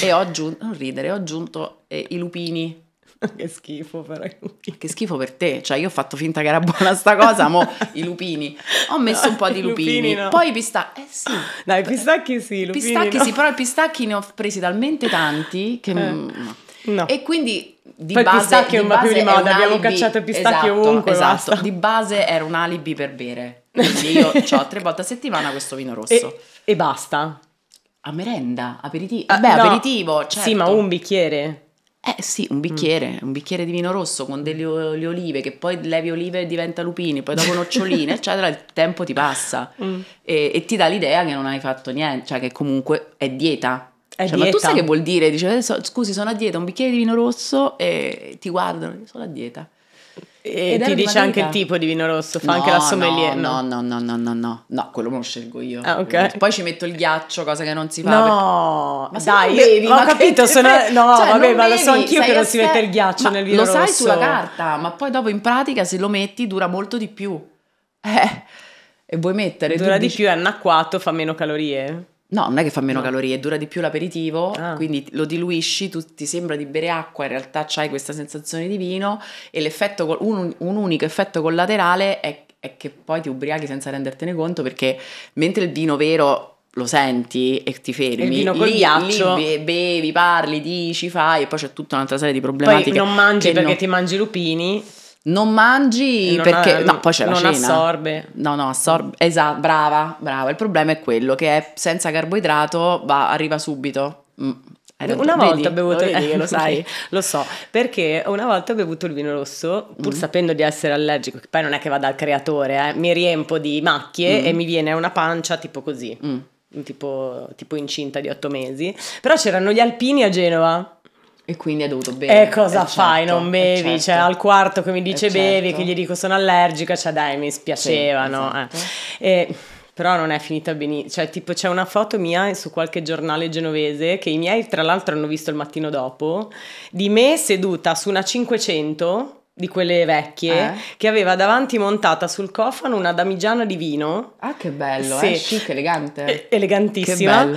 e ho aggiunto, non ridere, ho aggiunto eh, i lupini. Che schifo però i lupini. Che schifo per te, cioè io ho fatto finta che era buona sta cosa, ma i lupini. Ho messo no, un po' di lupini, lupini no. poi i pistacchi, eh sì. Dai, pistacchi sì, lupini Pistacchi no. sì, però i pistacchi ne ho presi talmente tanti che... Eh. No. E quindi di Poi base, pistacchio un po' più di moda, abbiamo cacciato i pistacchi esatto, ovunque. Esatto, basta. di base era un alibi per bere. Quindi io ho tre volte a settimana questo vino rosso. E, e basta a merenda, aperitivo. Ah, Beh, no. aperitivo, certo. Sì, ma un bicchiere. Eh sì, un bicchiere, mm. un bicchiere di vino rosso con delle le olive, che poi levi olive e diventa lupini, poi dopo noccioline, eccetera, il tempo ti passa mm. e, e, ti dà l'idea che non hai fatto niente, cioè che comunque è dieta. È cioè, dieta. Ma tu sai che vuol dire? Dice, eh, scusi, sono a dieta, un bicchiere di vino rosso e ti guardano, sono a dieta. E ti dice anche il tipo di vino rosso, fa no, anche la sommelier. No, no, no, no, no, no, no, quello me lo scelgo io. Ah, ok. Poi ci metto il ghiaccio, cosa che non si fa. No, perché... ma dai, bevi, ho capito, sono... no, cioè, vabbè, ma lo so anch'io che non si mette il ghiaccio nel vino rosso. Lo sai sulla carta, ma poi dopo in pratica se lo metti dura molto di più. Eh, e vuoi mettere... Dura di dici... più, è annacquato, fa meno calorie. No, non è che fa meno no. calorie, dura di più l'aperitivo, ah. quindi lo diluisci, tu ti sembra di bere acqua, in realtà c'hai questa sensazione di vino e l'effetto, un, un unico effetto collaterale è, è che poi ti ubriachi senza rendertene conto perché mentre il vino vero lo senti e ti fermi, il vino col lì, ghiaccio. Lì bevi, parli, dici, fai e poi c'è tutta un'altra serie di problematiche. Poi non mangi perché non... ti mangi lupini. Non mangi non perché... Ha, no, poi c'è la cena. Non assorbe. No, no, assorbe. Esatto, brava, brava. Il problema è quello che è senza carboidrato va, arriva subito. Mm. Una volta vedi, ho bevuto, lo, eh, lo sai, lo so, perché una volta ho bevuto il vino rosso, pur mm. sapendo di essere allergico, che poi non è che vada al creatore, eh, mi riempo di macchie mm. e mi viene una pancia tipo così, mm. tipo, tipo incinta di otto mesi. Però c'erano gli alpini a Genova e quindi ha dovuto bere. E cosa esatto, fai? Certo, non bevi? Eh, certo. Cioè, al quarto che mi dice eh, bevi certo. e che gli dico sono allergica, cioè dai, mi spiaceva, Sì, eh. esatto. eh. E però non è finita benissimo. Cioè, tipo, c'è una foto mia su qualche giornale genovese che i miei, tra l'altro, hanno visto il mattino dopo, di me seduta su una 500 di quelle vecchie eh? che aveva davanti montata sul cofano una damigiana di vino. Ah, che bello, sì. eh? Chic, elegante. E- elegantissima.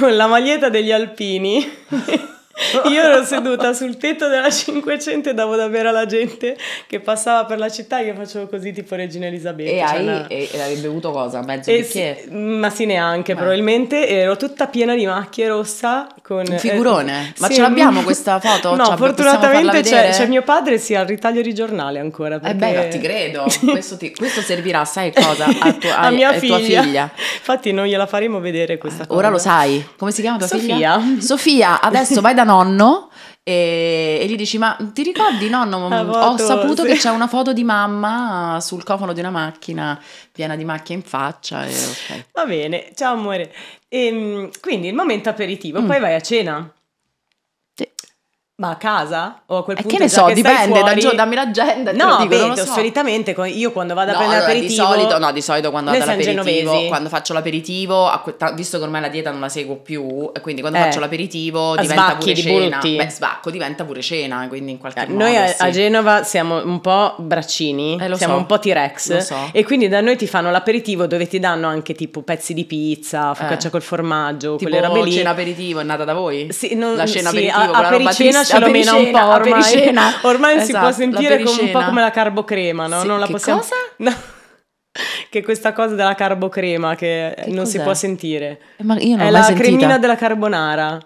Con la maglietta degli alpini. Io ero seduta sul tetto della 500 e davo da bere alla gente che passava per la città. Io facevo così, tipo Regina Elisabetta. E, cioè hai, una... e, e bevuto cosa? Mezzo eh, bicchiere? Si, mm, ma sì, neanche, Beh. probabilmente. Ero tutta piena di macchie rossa. Con, Un eh, figurone. Eh, ma sì, ce l'abbiamo mm, questa foto? No, cioè, fortunatamente c'è, c'è, mio padre, sì, al ritaglio di giornale ancora. Perché... Eh beh, no, ti credo. questo, ti, questo, servirà, sai cosa? A, tu, a, a mia figlia. tua figlia. Infatti, non gliela faremo vedere questa cosa. Ora lo sai. Come si chiama tua Sofia. figlia? Sofia. Sofia, adesso vai da nonno e, e, gli dici ma ti ricordi nonno ho saputo sì. che c'è una foto di mamma sul cofano di una macchina piena di macchie in faccia e, okay. va bene ciao amore e, ehm, quindi il momento aperitivo mm. poi vai a cena ma a casa? O a quel eh, punto e che ne so, che dipende, fuori... da dammi l'agenda. No, te dico, vedo, so. solitamente io quando vado a no, prendere l'aperitivo. Di solito, no, di solito quando vado all'aperitivo, quando faccio l'aperitivo, visto che ormai la dieta non la seguo più, quindi quando eh, faccio l'aperitivo ah, diventa Sbacchi, pure cena. Brutti. Beh, sbacco, diventa pure cena, eh, quindi in qualche eh, modo. Noi a, sì. a, Genova siamo un po' braccini, eh, siamo so. un po' T-Rex. Lo So. E quindi da noi ti fanno l'aperitivo dove ti danno anche tipo pezzi di pizza, focaccia eh. col formaggio, tipo quelle robe lì. La cena aperitivo è nata da voi? Sì, non, la cena sì, aperitivo, a, quella roba triste ce lo esatto, un po' ormai. Ormai esatto, si può sentire come, un po' come la carbocrema, no? Sì, non la possiamo... Cosa? No. Che questa cosa della carbocrema che, che non cos'è? si può sentire. Eh, ma io non È la sentita. cremina della carbonara.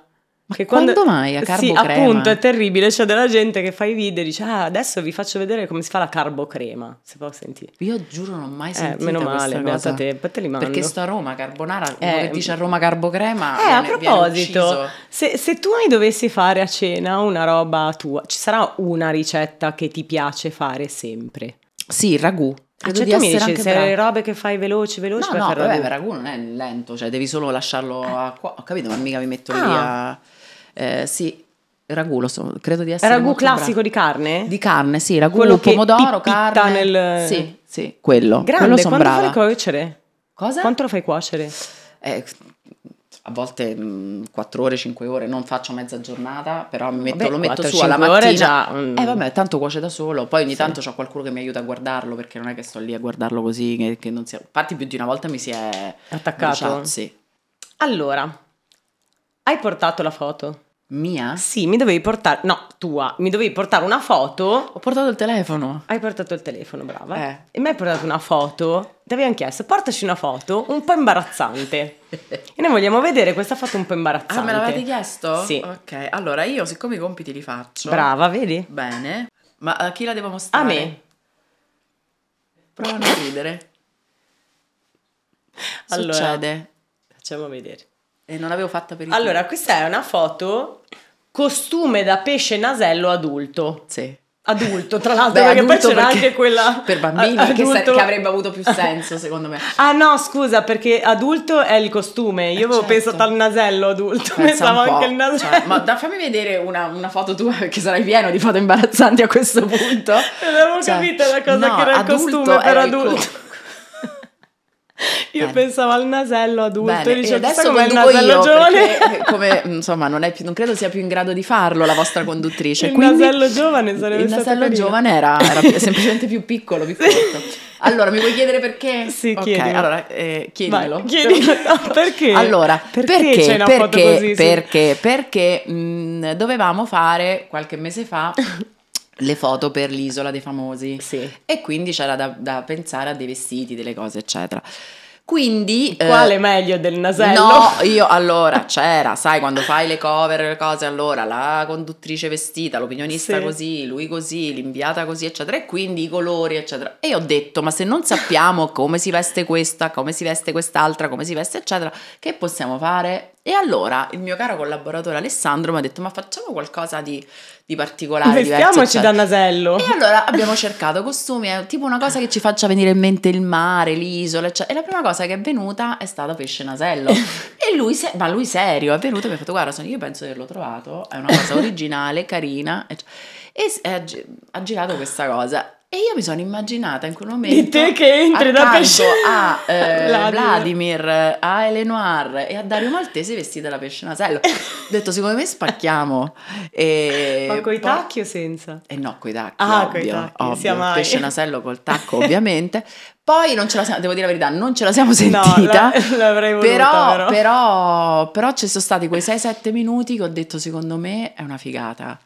Che quando, quando mai a carbo Sì, crema? appunto, è terribile. C'è della gente che fa i video e dice ah, adesso vi faccio vedere come si fa la carbocrema. se posso sentire. Io giuro non ho mai eh, sentito eh, meno male, beata te, te li mando. Perché sto a Roma, carbonara, eh, che dice a Roma carbocrema. Eh, viene, a proposito, se, se, tu mi dovessi fare a cena una roba tua, ci sarà una ricetta che ti piace fare sempre? Sì, il ragù. Ah, Credo ah, cioè, tu mi dici, se le robe che fai veloci, veloci, no, no, vabbè, ragù. ragù non è lento, cioè devi solo lasciarlo eh. a qua, ho capito, ma mica mi metto ah. lì a... Eh, sì, ragù, lo so, credo di essere. Ragù classico bravo. di carne? Di carne, sì, ragù, quello pomodoro, carne. Nel... Sì, sì, quello. Grande, quello sono brava. lo fai cuocere? Cosa? Quanto lo fai cuocere? Eh, a volte mh, mm, 4 ore, 5 ore, non faccio mezza giornata, però metto, vabbè, lo metto 4, su alla mattina. Già, eh, mm. Eh vabbè, tanto cuoce da solo, poi ogni sì. tanto c'è qualcuno che mi aiuta a guardarlo, perché non è che sto lì a guardarlo così, che, che non sia... Infatti più di una volta mi si è... Attaccato? Bruciato, sì. Allora, hai portato la foto? Mia? Sì, mi dovevi portare, no, tua, mi dovevi portare una foto. Ho portato il telefono. Hai portato il telefono, brava. Eh. E mi hai portato una foto. Ti avevano chiesto, portaci una foto un po' imbarazzante. e noi vogliamo vedere questa foto un po' imbarazzante. Ah, me l'avete chiesto? Sì. Ok, allora io siccome i compiti li faccio. Brava, vedi? Bene. Ma a eh, chi la devo mostrare? A me. Prova a non ridere. Allora, Succede. Facciamo vedere. E non l'avevo fatta per il Allora, questa è una foto costume da pesce nasello adulto. Sì. Adulto, tra l'altro, Beh, perché poi c'era perché anche quella per bambini a- che, sa- che, avrebbe avuto più senso, secondo me. Ah, no, scusa, perché adulto è il costume. Io eh avevo certo. pensato al nasello adulto, Pensa eh, pensavo anche al nasello. Cioè, ma da, fammi vedere una, una, foto tua, perché sarai pieno di foto imbarazzanti a questo punto. Non avevo cioè, capito la cosa no, che era il costume per adulto. Io Bene. Eh. pensavo al nasello adulto Bene. e dicevo, adesso come il nasello giovane. Perché, eh, come, insomma, non, più, non, credo sia più in grado di farlo la vostra conduttrice. Il Quindi, nasello giovane sarebbe stato Il nasello carino. giovane era, era più, semplicemente più piccolo, piccoletto. Allora, mi vuoi chiedere perché? Sì, okay, chiedi. allora, eh, chiedimelo. Vai, chiedi. perché? Allora, perché, perché, c'è una perché, foto così, perché, sì. perché, perché mh, mm, dovevamo fare qualche mese fa le foto per l'isola dei famosi. Sì. E quindi c'era da, da, pensare a dei vestiti, delle cose, eccetera. Quindi... Eh, Quale eh, meglio del nasello? No, io allora c'era, sai, quando fai le cover, le cose, allora la conduttrice vestita, l'opinionista sì. così, lui così, l'inviata così, eccetera, e quindi i colori, eccetera. E ho detto, ma se non sappiamo come si veste questa, come si veste quest'altra, come si veste, eccetera, che possiamo fare? E allora il mio caro collaboratore Alessandro mi ha detto: Ma facciamo qualcosa di, di particolare. Vestiamoci da nasello. E allora abbiamo cercato costumi, tipo una cosa che ci faccia venire in mente il mare, l'isola, eccetera. E la prima cosa che è venuta è stato pesce nasello. e lui, se- ma lui serio, è venuto e mi ha fatto: Guarda, io penso di averlo trovato. È una cosa originale, carina. Eccetera. E ha, ha girato questa cosa. E io mi sono immaginata in quel momento... Di te che entri da pesce... A eh, Vladimir, a Elenoir e a Dario Maltese vestita da pesce nasello. Ho detto, secondo me spacchiamo. E Ma coi poi... tacchi o senza? Eh no, coi tacchi, ah, ovvio. Coi tacchi, ovvio. Sia mai. Pesce nasello col tacco, ovviamente. Poi non ce la siamo, devo dire la verità, non ce la siamo sentita. No, l'avrei voluta, però, però. però, però ci sono stati quei 6-7 minuti che ho detto, secondo me è una figata.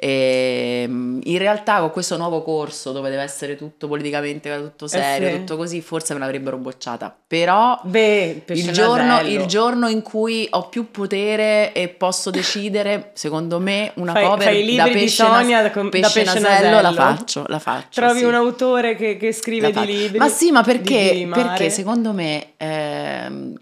E, ehm, in realtà con questo nuovo corso dove deve essere tutto politicamente tutto eh serio, eh sì. tutto così, forse me l'avrebbero bocciata. Però Beh, il, giorno, il, giorno, in cui ho più potere e posso decidere, secondo me, una fai, cover fai da pesce, Sonia, nas- con, pesce, da pesce nasello, la faccio, la faccio. Trovi sì. un autore che, che scrive di libri. Ma sì, ma perché? Perché secondo me... Ehm,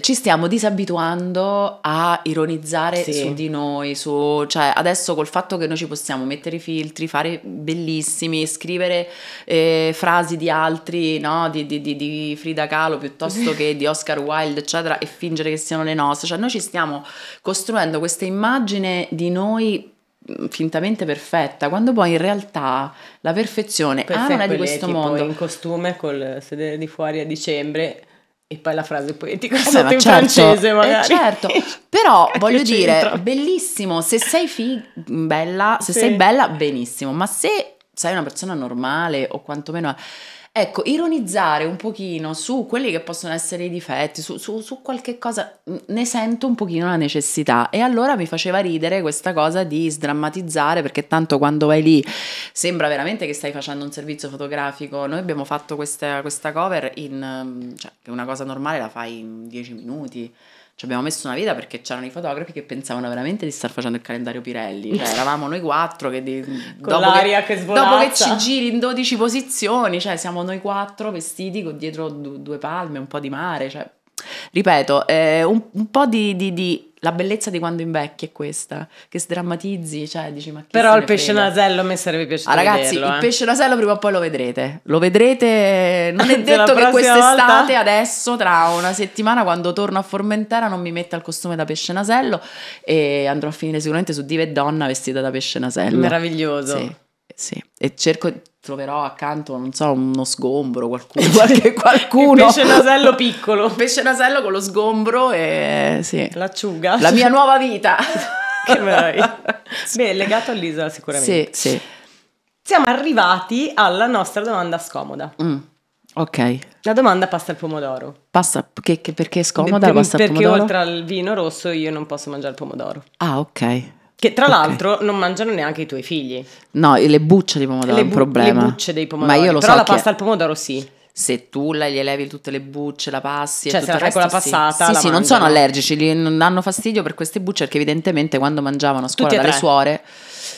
ci stiamo disabituando a ironizzare sì. su di noi, su, cioè adesso col fatto che noi ci possiamo mettere i filtri, fare bellissimi, scrivere eh, frasi di altri, no? di, di, di, di, Frida Kahlo piuttosto che di Oscar Wilde, eccetera, e fingere che siano le nostre, cioè noi ci stiamo costruendo questa immagine di noi mm, fintamente perfetta, quando poi in realtà la perfezione per ah, non è di questo mondo. in costume col sedere di fuori a dicembre e poi la frase poetica è eh stata in certo, francese, eh, magari. Eh certo, però voglio dire, bellissimo, se sei fig- bella, se sì. sei bella, benissimo, ma se sei una persona normale o quantomeno Ecco, ironizzare un pochino su quelli che possono essere i difetti, su, su, su, qualche cosa, ne sento un pochino la necessità. E allora mi faceva ridere questa cosa di sdrammatizzare, perché tanto quando vai lì sembra veramente che stai facendo un servizio fotografico. Noi abbiamo fatto questa, questa cover in... cioè, una cosa normale la fai in dieci minuti. Ci abbiamo messo una vita perché c'erano i fotografi che pensavano veramente di star facendo il calendario Pirelli. Cioè, eravamo noi quattro che di, dopo, che, che dopo che ci giri in 12 posizioni, cioè siamo noi quattro vestiti con dietro due palme, un po' di mare. Cioè, ripeto, eh, un, un, po' di, di, di la bellezza di quando invecchi è questa, che sdrammatizzi, cioè dici ma Però il pesce frega? nasello a me sarebbe piaciuto ah, ragazzi, vederlo, il eh. pesce nasello prima o poi lo vedrete. Lo vedrete, non è detto che quest'estate volta... adesso tra una settimana quando torno a Formentera non mi metta il costume da pesce nasello e andrò a finire sicuramente su Dive e Donna vestita da pesce nasello. Meraviglioso. Sì. Sì, e cerco, troverò accanto, non so, uno sgombro, qualcuno, qualche qualcuno. pesce nasello piccolo. pesce nasello con lo sgombro e sì. L'acciuga. La mia nuova vita. che meraviglia. Beh, legato all'isola sicuramente. Sì, sì. Siamo arrivati alla nostra domanda scomoda. Mm. Ok. La domanda pasta al pomodoro. Pasta, che, che perché è scomoda per, la pasta al pomodoro? Perché oltre al vino rosso io non posso mangiare il pomodoro. Ah, ok. Che tra okay. l'altro non mangiano neanche i tuoi figli. No, le bucce di pomodoro bu- è un problema. Le bucce dei pomodori. Ma io lo Però so la pasta al pomodoro sì. Se tu la, gli levi tutte le bucce, la passi cioè, e tutto la fai con la passata. Sì, la sì, non sono allergici, non danno fastidio per queste bucce perché evidentemente quando mangiavano a scuola dalle suore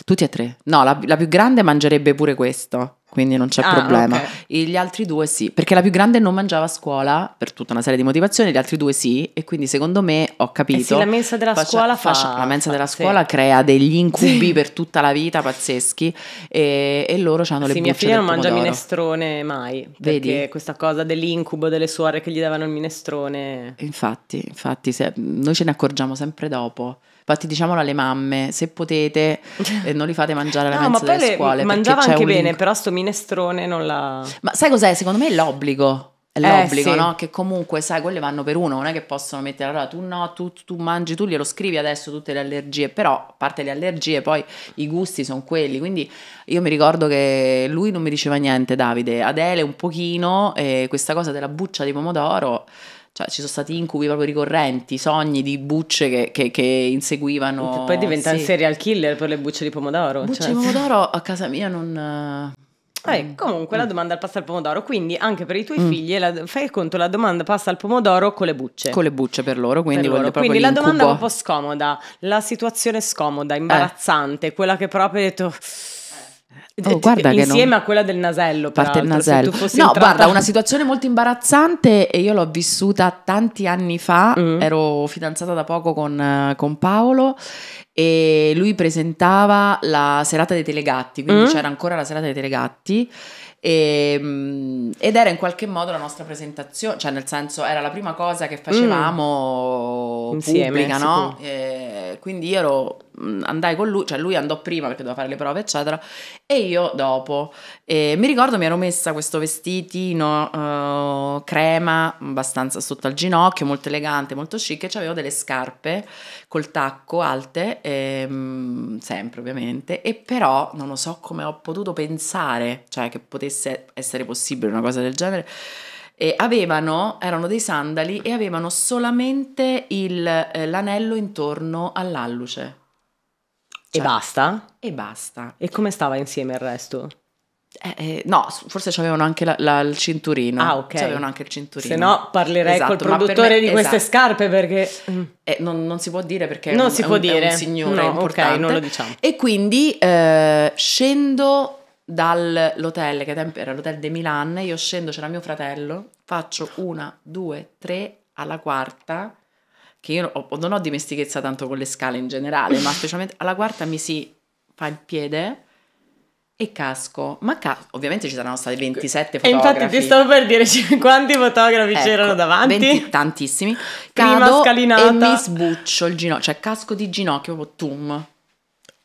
tutti e tre. No, la, la più grande mangerebbe pure questo quindi non c'è ah, problema. Okay. gli altri due sì, perché la più grande non mangiava a scuola per tutta una serie di motivazioni, gli altri due sì, e quindi secondo me ho capito. Eh sì, la mensa della faccia, scuola fa, La mensa fa, della scuola sì. crea degli incubi sì. per tutta la vita pazzeschi e, e loro hanno le sì, bucce Sì, mia figlia non mangia minestrone mai, Vedi? perché questa cosa dell'incubo delle suore che gli davano il minestrone. Infatti, infatti, se, noi ce ne accorgiamo sempre dopo. Infatti, diciamolo alle mamme: se potete, eh, non li fate mangiare alla no, mensa ma delle scuole. Mangiava anche bene, però sto minestrone non la. Ma sai cos'è? Secondo me è l'obbligo. È eh, l'obbligo, eh, sì. no? Che comunque, sai, quelle vanno per uno, non è che possono mettere allora tu no, tu, tu mangi, tu glielo scrivi adesso tutte le allergie, però a parte le allergie, poi i gusti sono quelli. Quindi io mi ricordo che lui non mi diceva niente, Davide, Adele un pochino, e questa cosa della buccia di pomodoro cioè, ci sono stati incubi proprio ricorrenti, sogni di bucce che, che, che inseguivano. E poi diventa sì. un serial killer per le bucce di pomodoro. Bucce cioè. di pomodoro a casa mia non. Eh, eh comunque mm. la domanda passa al pomodoro, quindi anche per i tuoi mm. figli la, fai conto la domanda pasta al pomodoro con le bucce. Con le bucce per loro, quindi, per loro. quindi la domanda è un po' scomoda, la situazione scomoda, imbarazzante, eh. quella che proprio hai detto Oh, eh, guarda insieme non... a quella del nasello, parte il nasello. no, entrata... guarda, una situazione molto imbarazzante e io l'ho vissuta tanti anni fa, mm. ero fidanzata da poco con, eh, con, Paolo e lui presentava la serata dei telegatti, quindi mm. c'era ancora la serata dei telegatti e, mm, ed era in qualche modo la nostra presentazione, cioè nel senso era la prima cosa che mm. facevamo mm. insieme, no? E, eh, quindi io ero Mm, andai con lui, cioè lui andò prima perché doveva fare le prove, eccetera, e io dopo. E mi ricordo mi ero messa questo vestitino uh, crema, abbastanza sotto al ginocchio, molto elegante, molto chic, e avevo delle scarpe col tacco alte, ehm, sempre ovviamente, e però non lo so come ho potuto pensare, cioè che potesse essere possibile una cosa del genere e avevano, erano dei sandali e avevano solamente il, eh, l'anello intorno all'alluce. Cioè, e basta? E basta. E come stava insieme il resto? Eh, eh, no, forse avevano anche la, la, il cinturino. Ah, ok. C'avevano anche il cinturino. Se no, parlerei esatto, col produttore me, di queste esatto. scarpe perché. Mm. Eh, non, non, si può dire perché. Non un, si può un, dire. È un signore. No, importante. ok, non lo diciamo. E quindi eh, scendo dall'hotel, che era l'hotel de Milan. Io scendo, c'era mio fratello. Faccio una, due, tre, alla quarta che io ho, non ho dimestichezza tanto con le scale in generale, ma specialmente alla quarta mi si fa il piede e casco. Ma ca- ovviamente ci saranno state 27 fotografi. E infatti ti stavo per dire cioè, quanti fotografi ecco, c'erano davanti. 20, tantissimi. Prima Cado scalinata. e mi sbuccio il ginocchio, cioè casco di ginocchio, tum.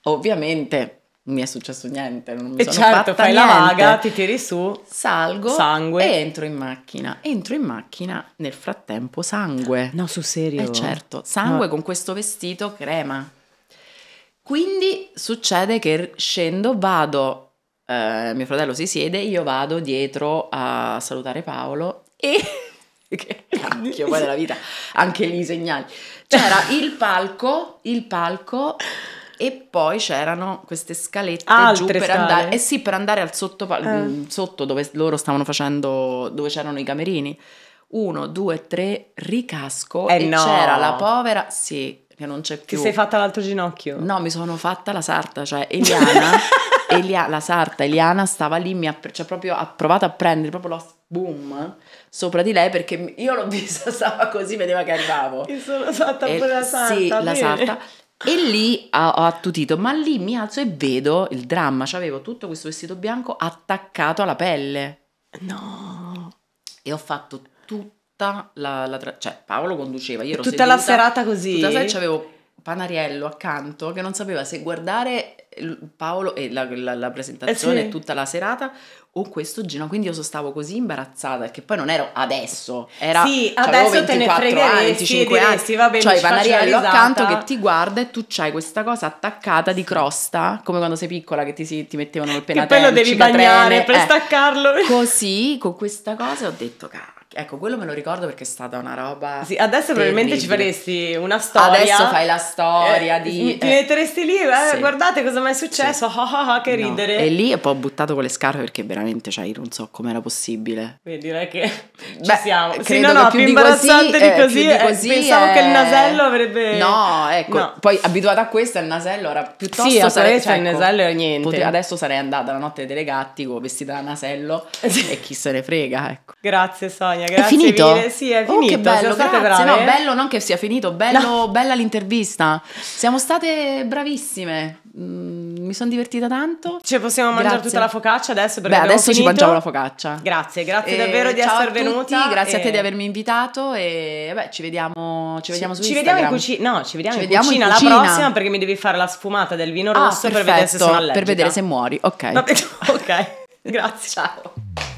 Ovviamente non mi è successo niente, non mi e sono certo, fai niente. la vaga, ti tiri su, salgo sangue. e entro in macchina. Entro in macchina, nel frattempo sangue. No, su serio? Eh certo, sangue no. con questo vestito crema. Quindi succede che scendo, vado, eh, mio fratello si siede, io vado dietro a salutare Paolo e... che cacchio, poi della vita, anche lì i segnali. C'era il palco, il palco e poi c'erano queste scalette Altre giù per scale. andare, eh sì, per andare al sottopalco, eh. Mm, sotto dove loro stavano facendo, dove c'erano i camerini. Uno, due, tre, ricasco eh e no. c'era la povera, sì, che non c'è più. Ti sei fatta l'altro ginocchio? No, mi sono fatta la sarta, cioè Eliana, Elia, la sarta Eliana stava lì, mi ha, cioè proprio ha provato a prendere proprio lo boom sopra di lei perché io l'ho vista, stava così, vedeva che arrivavo. Mi sono fatta pure la sarta. Sì, la sarta. E lì ho, attutito, ma lì mi alzo e vedo il dramma, c'avevo tutto questo vestito bianco attaccato alla pelle. No. E ho fatto tutta la, la tra- cioè Paolo conduceva, io ero tutta seduta, la serata così. Tutta la sera avevo Panariello accanto che non sapeva se guardare Paolo e la, la, la presentazione eh sì. tutta la serata o questo Gino. Quindi io stavo così imbarazzata perché poi non ero adesso, era sì, adesso 24 anni, 25 diresti, anni, bene, cioè Panariello accanto che ti guarda e tu c'hai questa cosa attaccata di crosta, come quando sei piccola che ti, si, ti mettevano il penatello, E poi lo devi bagnare per eh, staccarlo. Così, con questa cosa ho detto cazzo Ecco, quello me lo ricordo perché è stata una roba. Sì, adesso terribile. probabilmente ci faresti una storia. Adesso fai la storia eh, di. Ti eh, metteresti lì, eh, sì. guardate cosa mi è successo. Sì. Ah, ah, ah, che ridere. No. E lì ho buttato con le scarpe perché veramente, cioè, io non so com'era possibile. Beh, direi che ci Beh, siamo. Credo sì, no, no, più, più imbarazzante così, di eh, così. Più di eh, così pensavo che il nasello avrebbe. No, ecco. No. Poi abituata a questo, il nasello era piuttosto. Sì, sarei, cioè, il ecco, nasello era niente. Potre... adesso sarei andata la notte delle gatti vestita da nasello e chi se ne frega, ecco. Grazie, Sonia. Stefania, grazie. È finito? Mille. Sì, è finito. Oh, che bello, grazie. Brave. No, eh. bello non che sia finito, bello, no. bella l'intervista. Siamo state bravissime. Mm, mi sono divertita tanto. Ci possiamo grazie. mangiare tutta la focaccia adesso? Beh, adesso finito. ci mangiamo la focaccia. Grazie, grazie e eh, davvero di essere venuti. Grazie e... a te di avermi invitato. E beh, ci vediamo, ci vediamo ci, su ci Instagram. Vediamo in cucina. No, ci vediamo, ci in, vediamo cucina in cucina la prossima perché mi devi fare la sfumata del vino ah, rosso ah, perfetto, per vedere se sono allergica. Per vedere se muori. Ok. ok. Grazie. Ciao.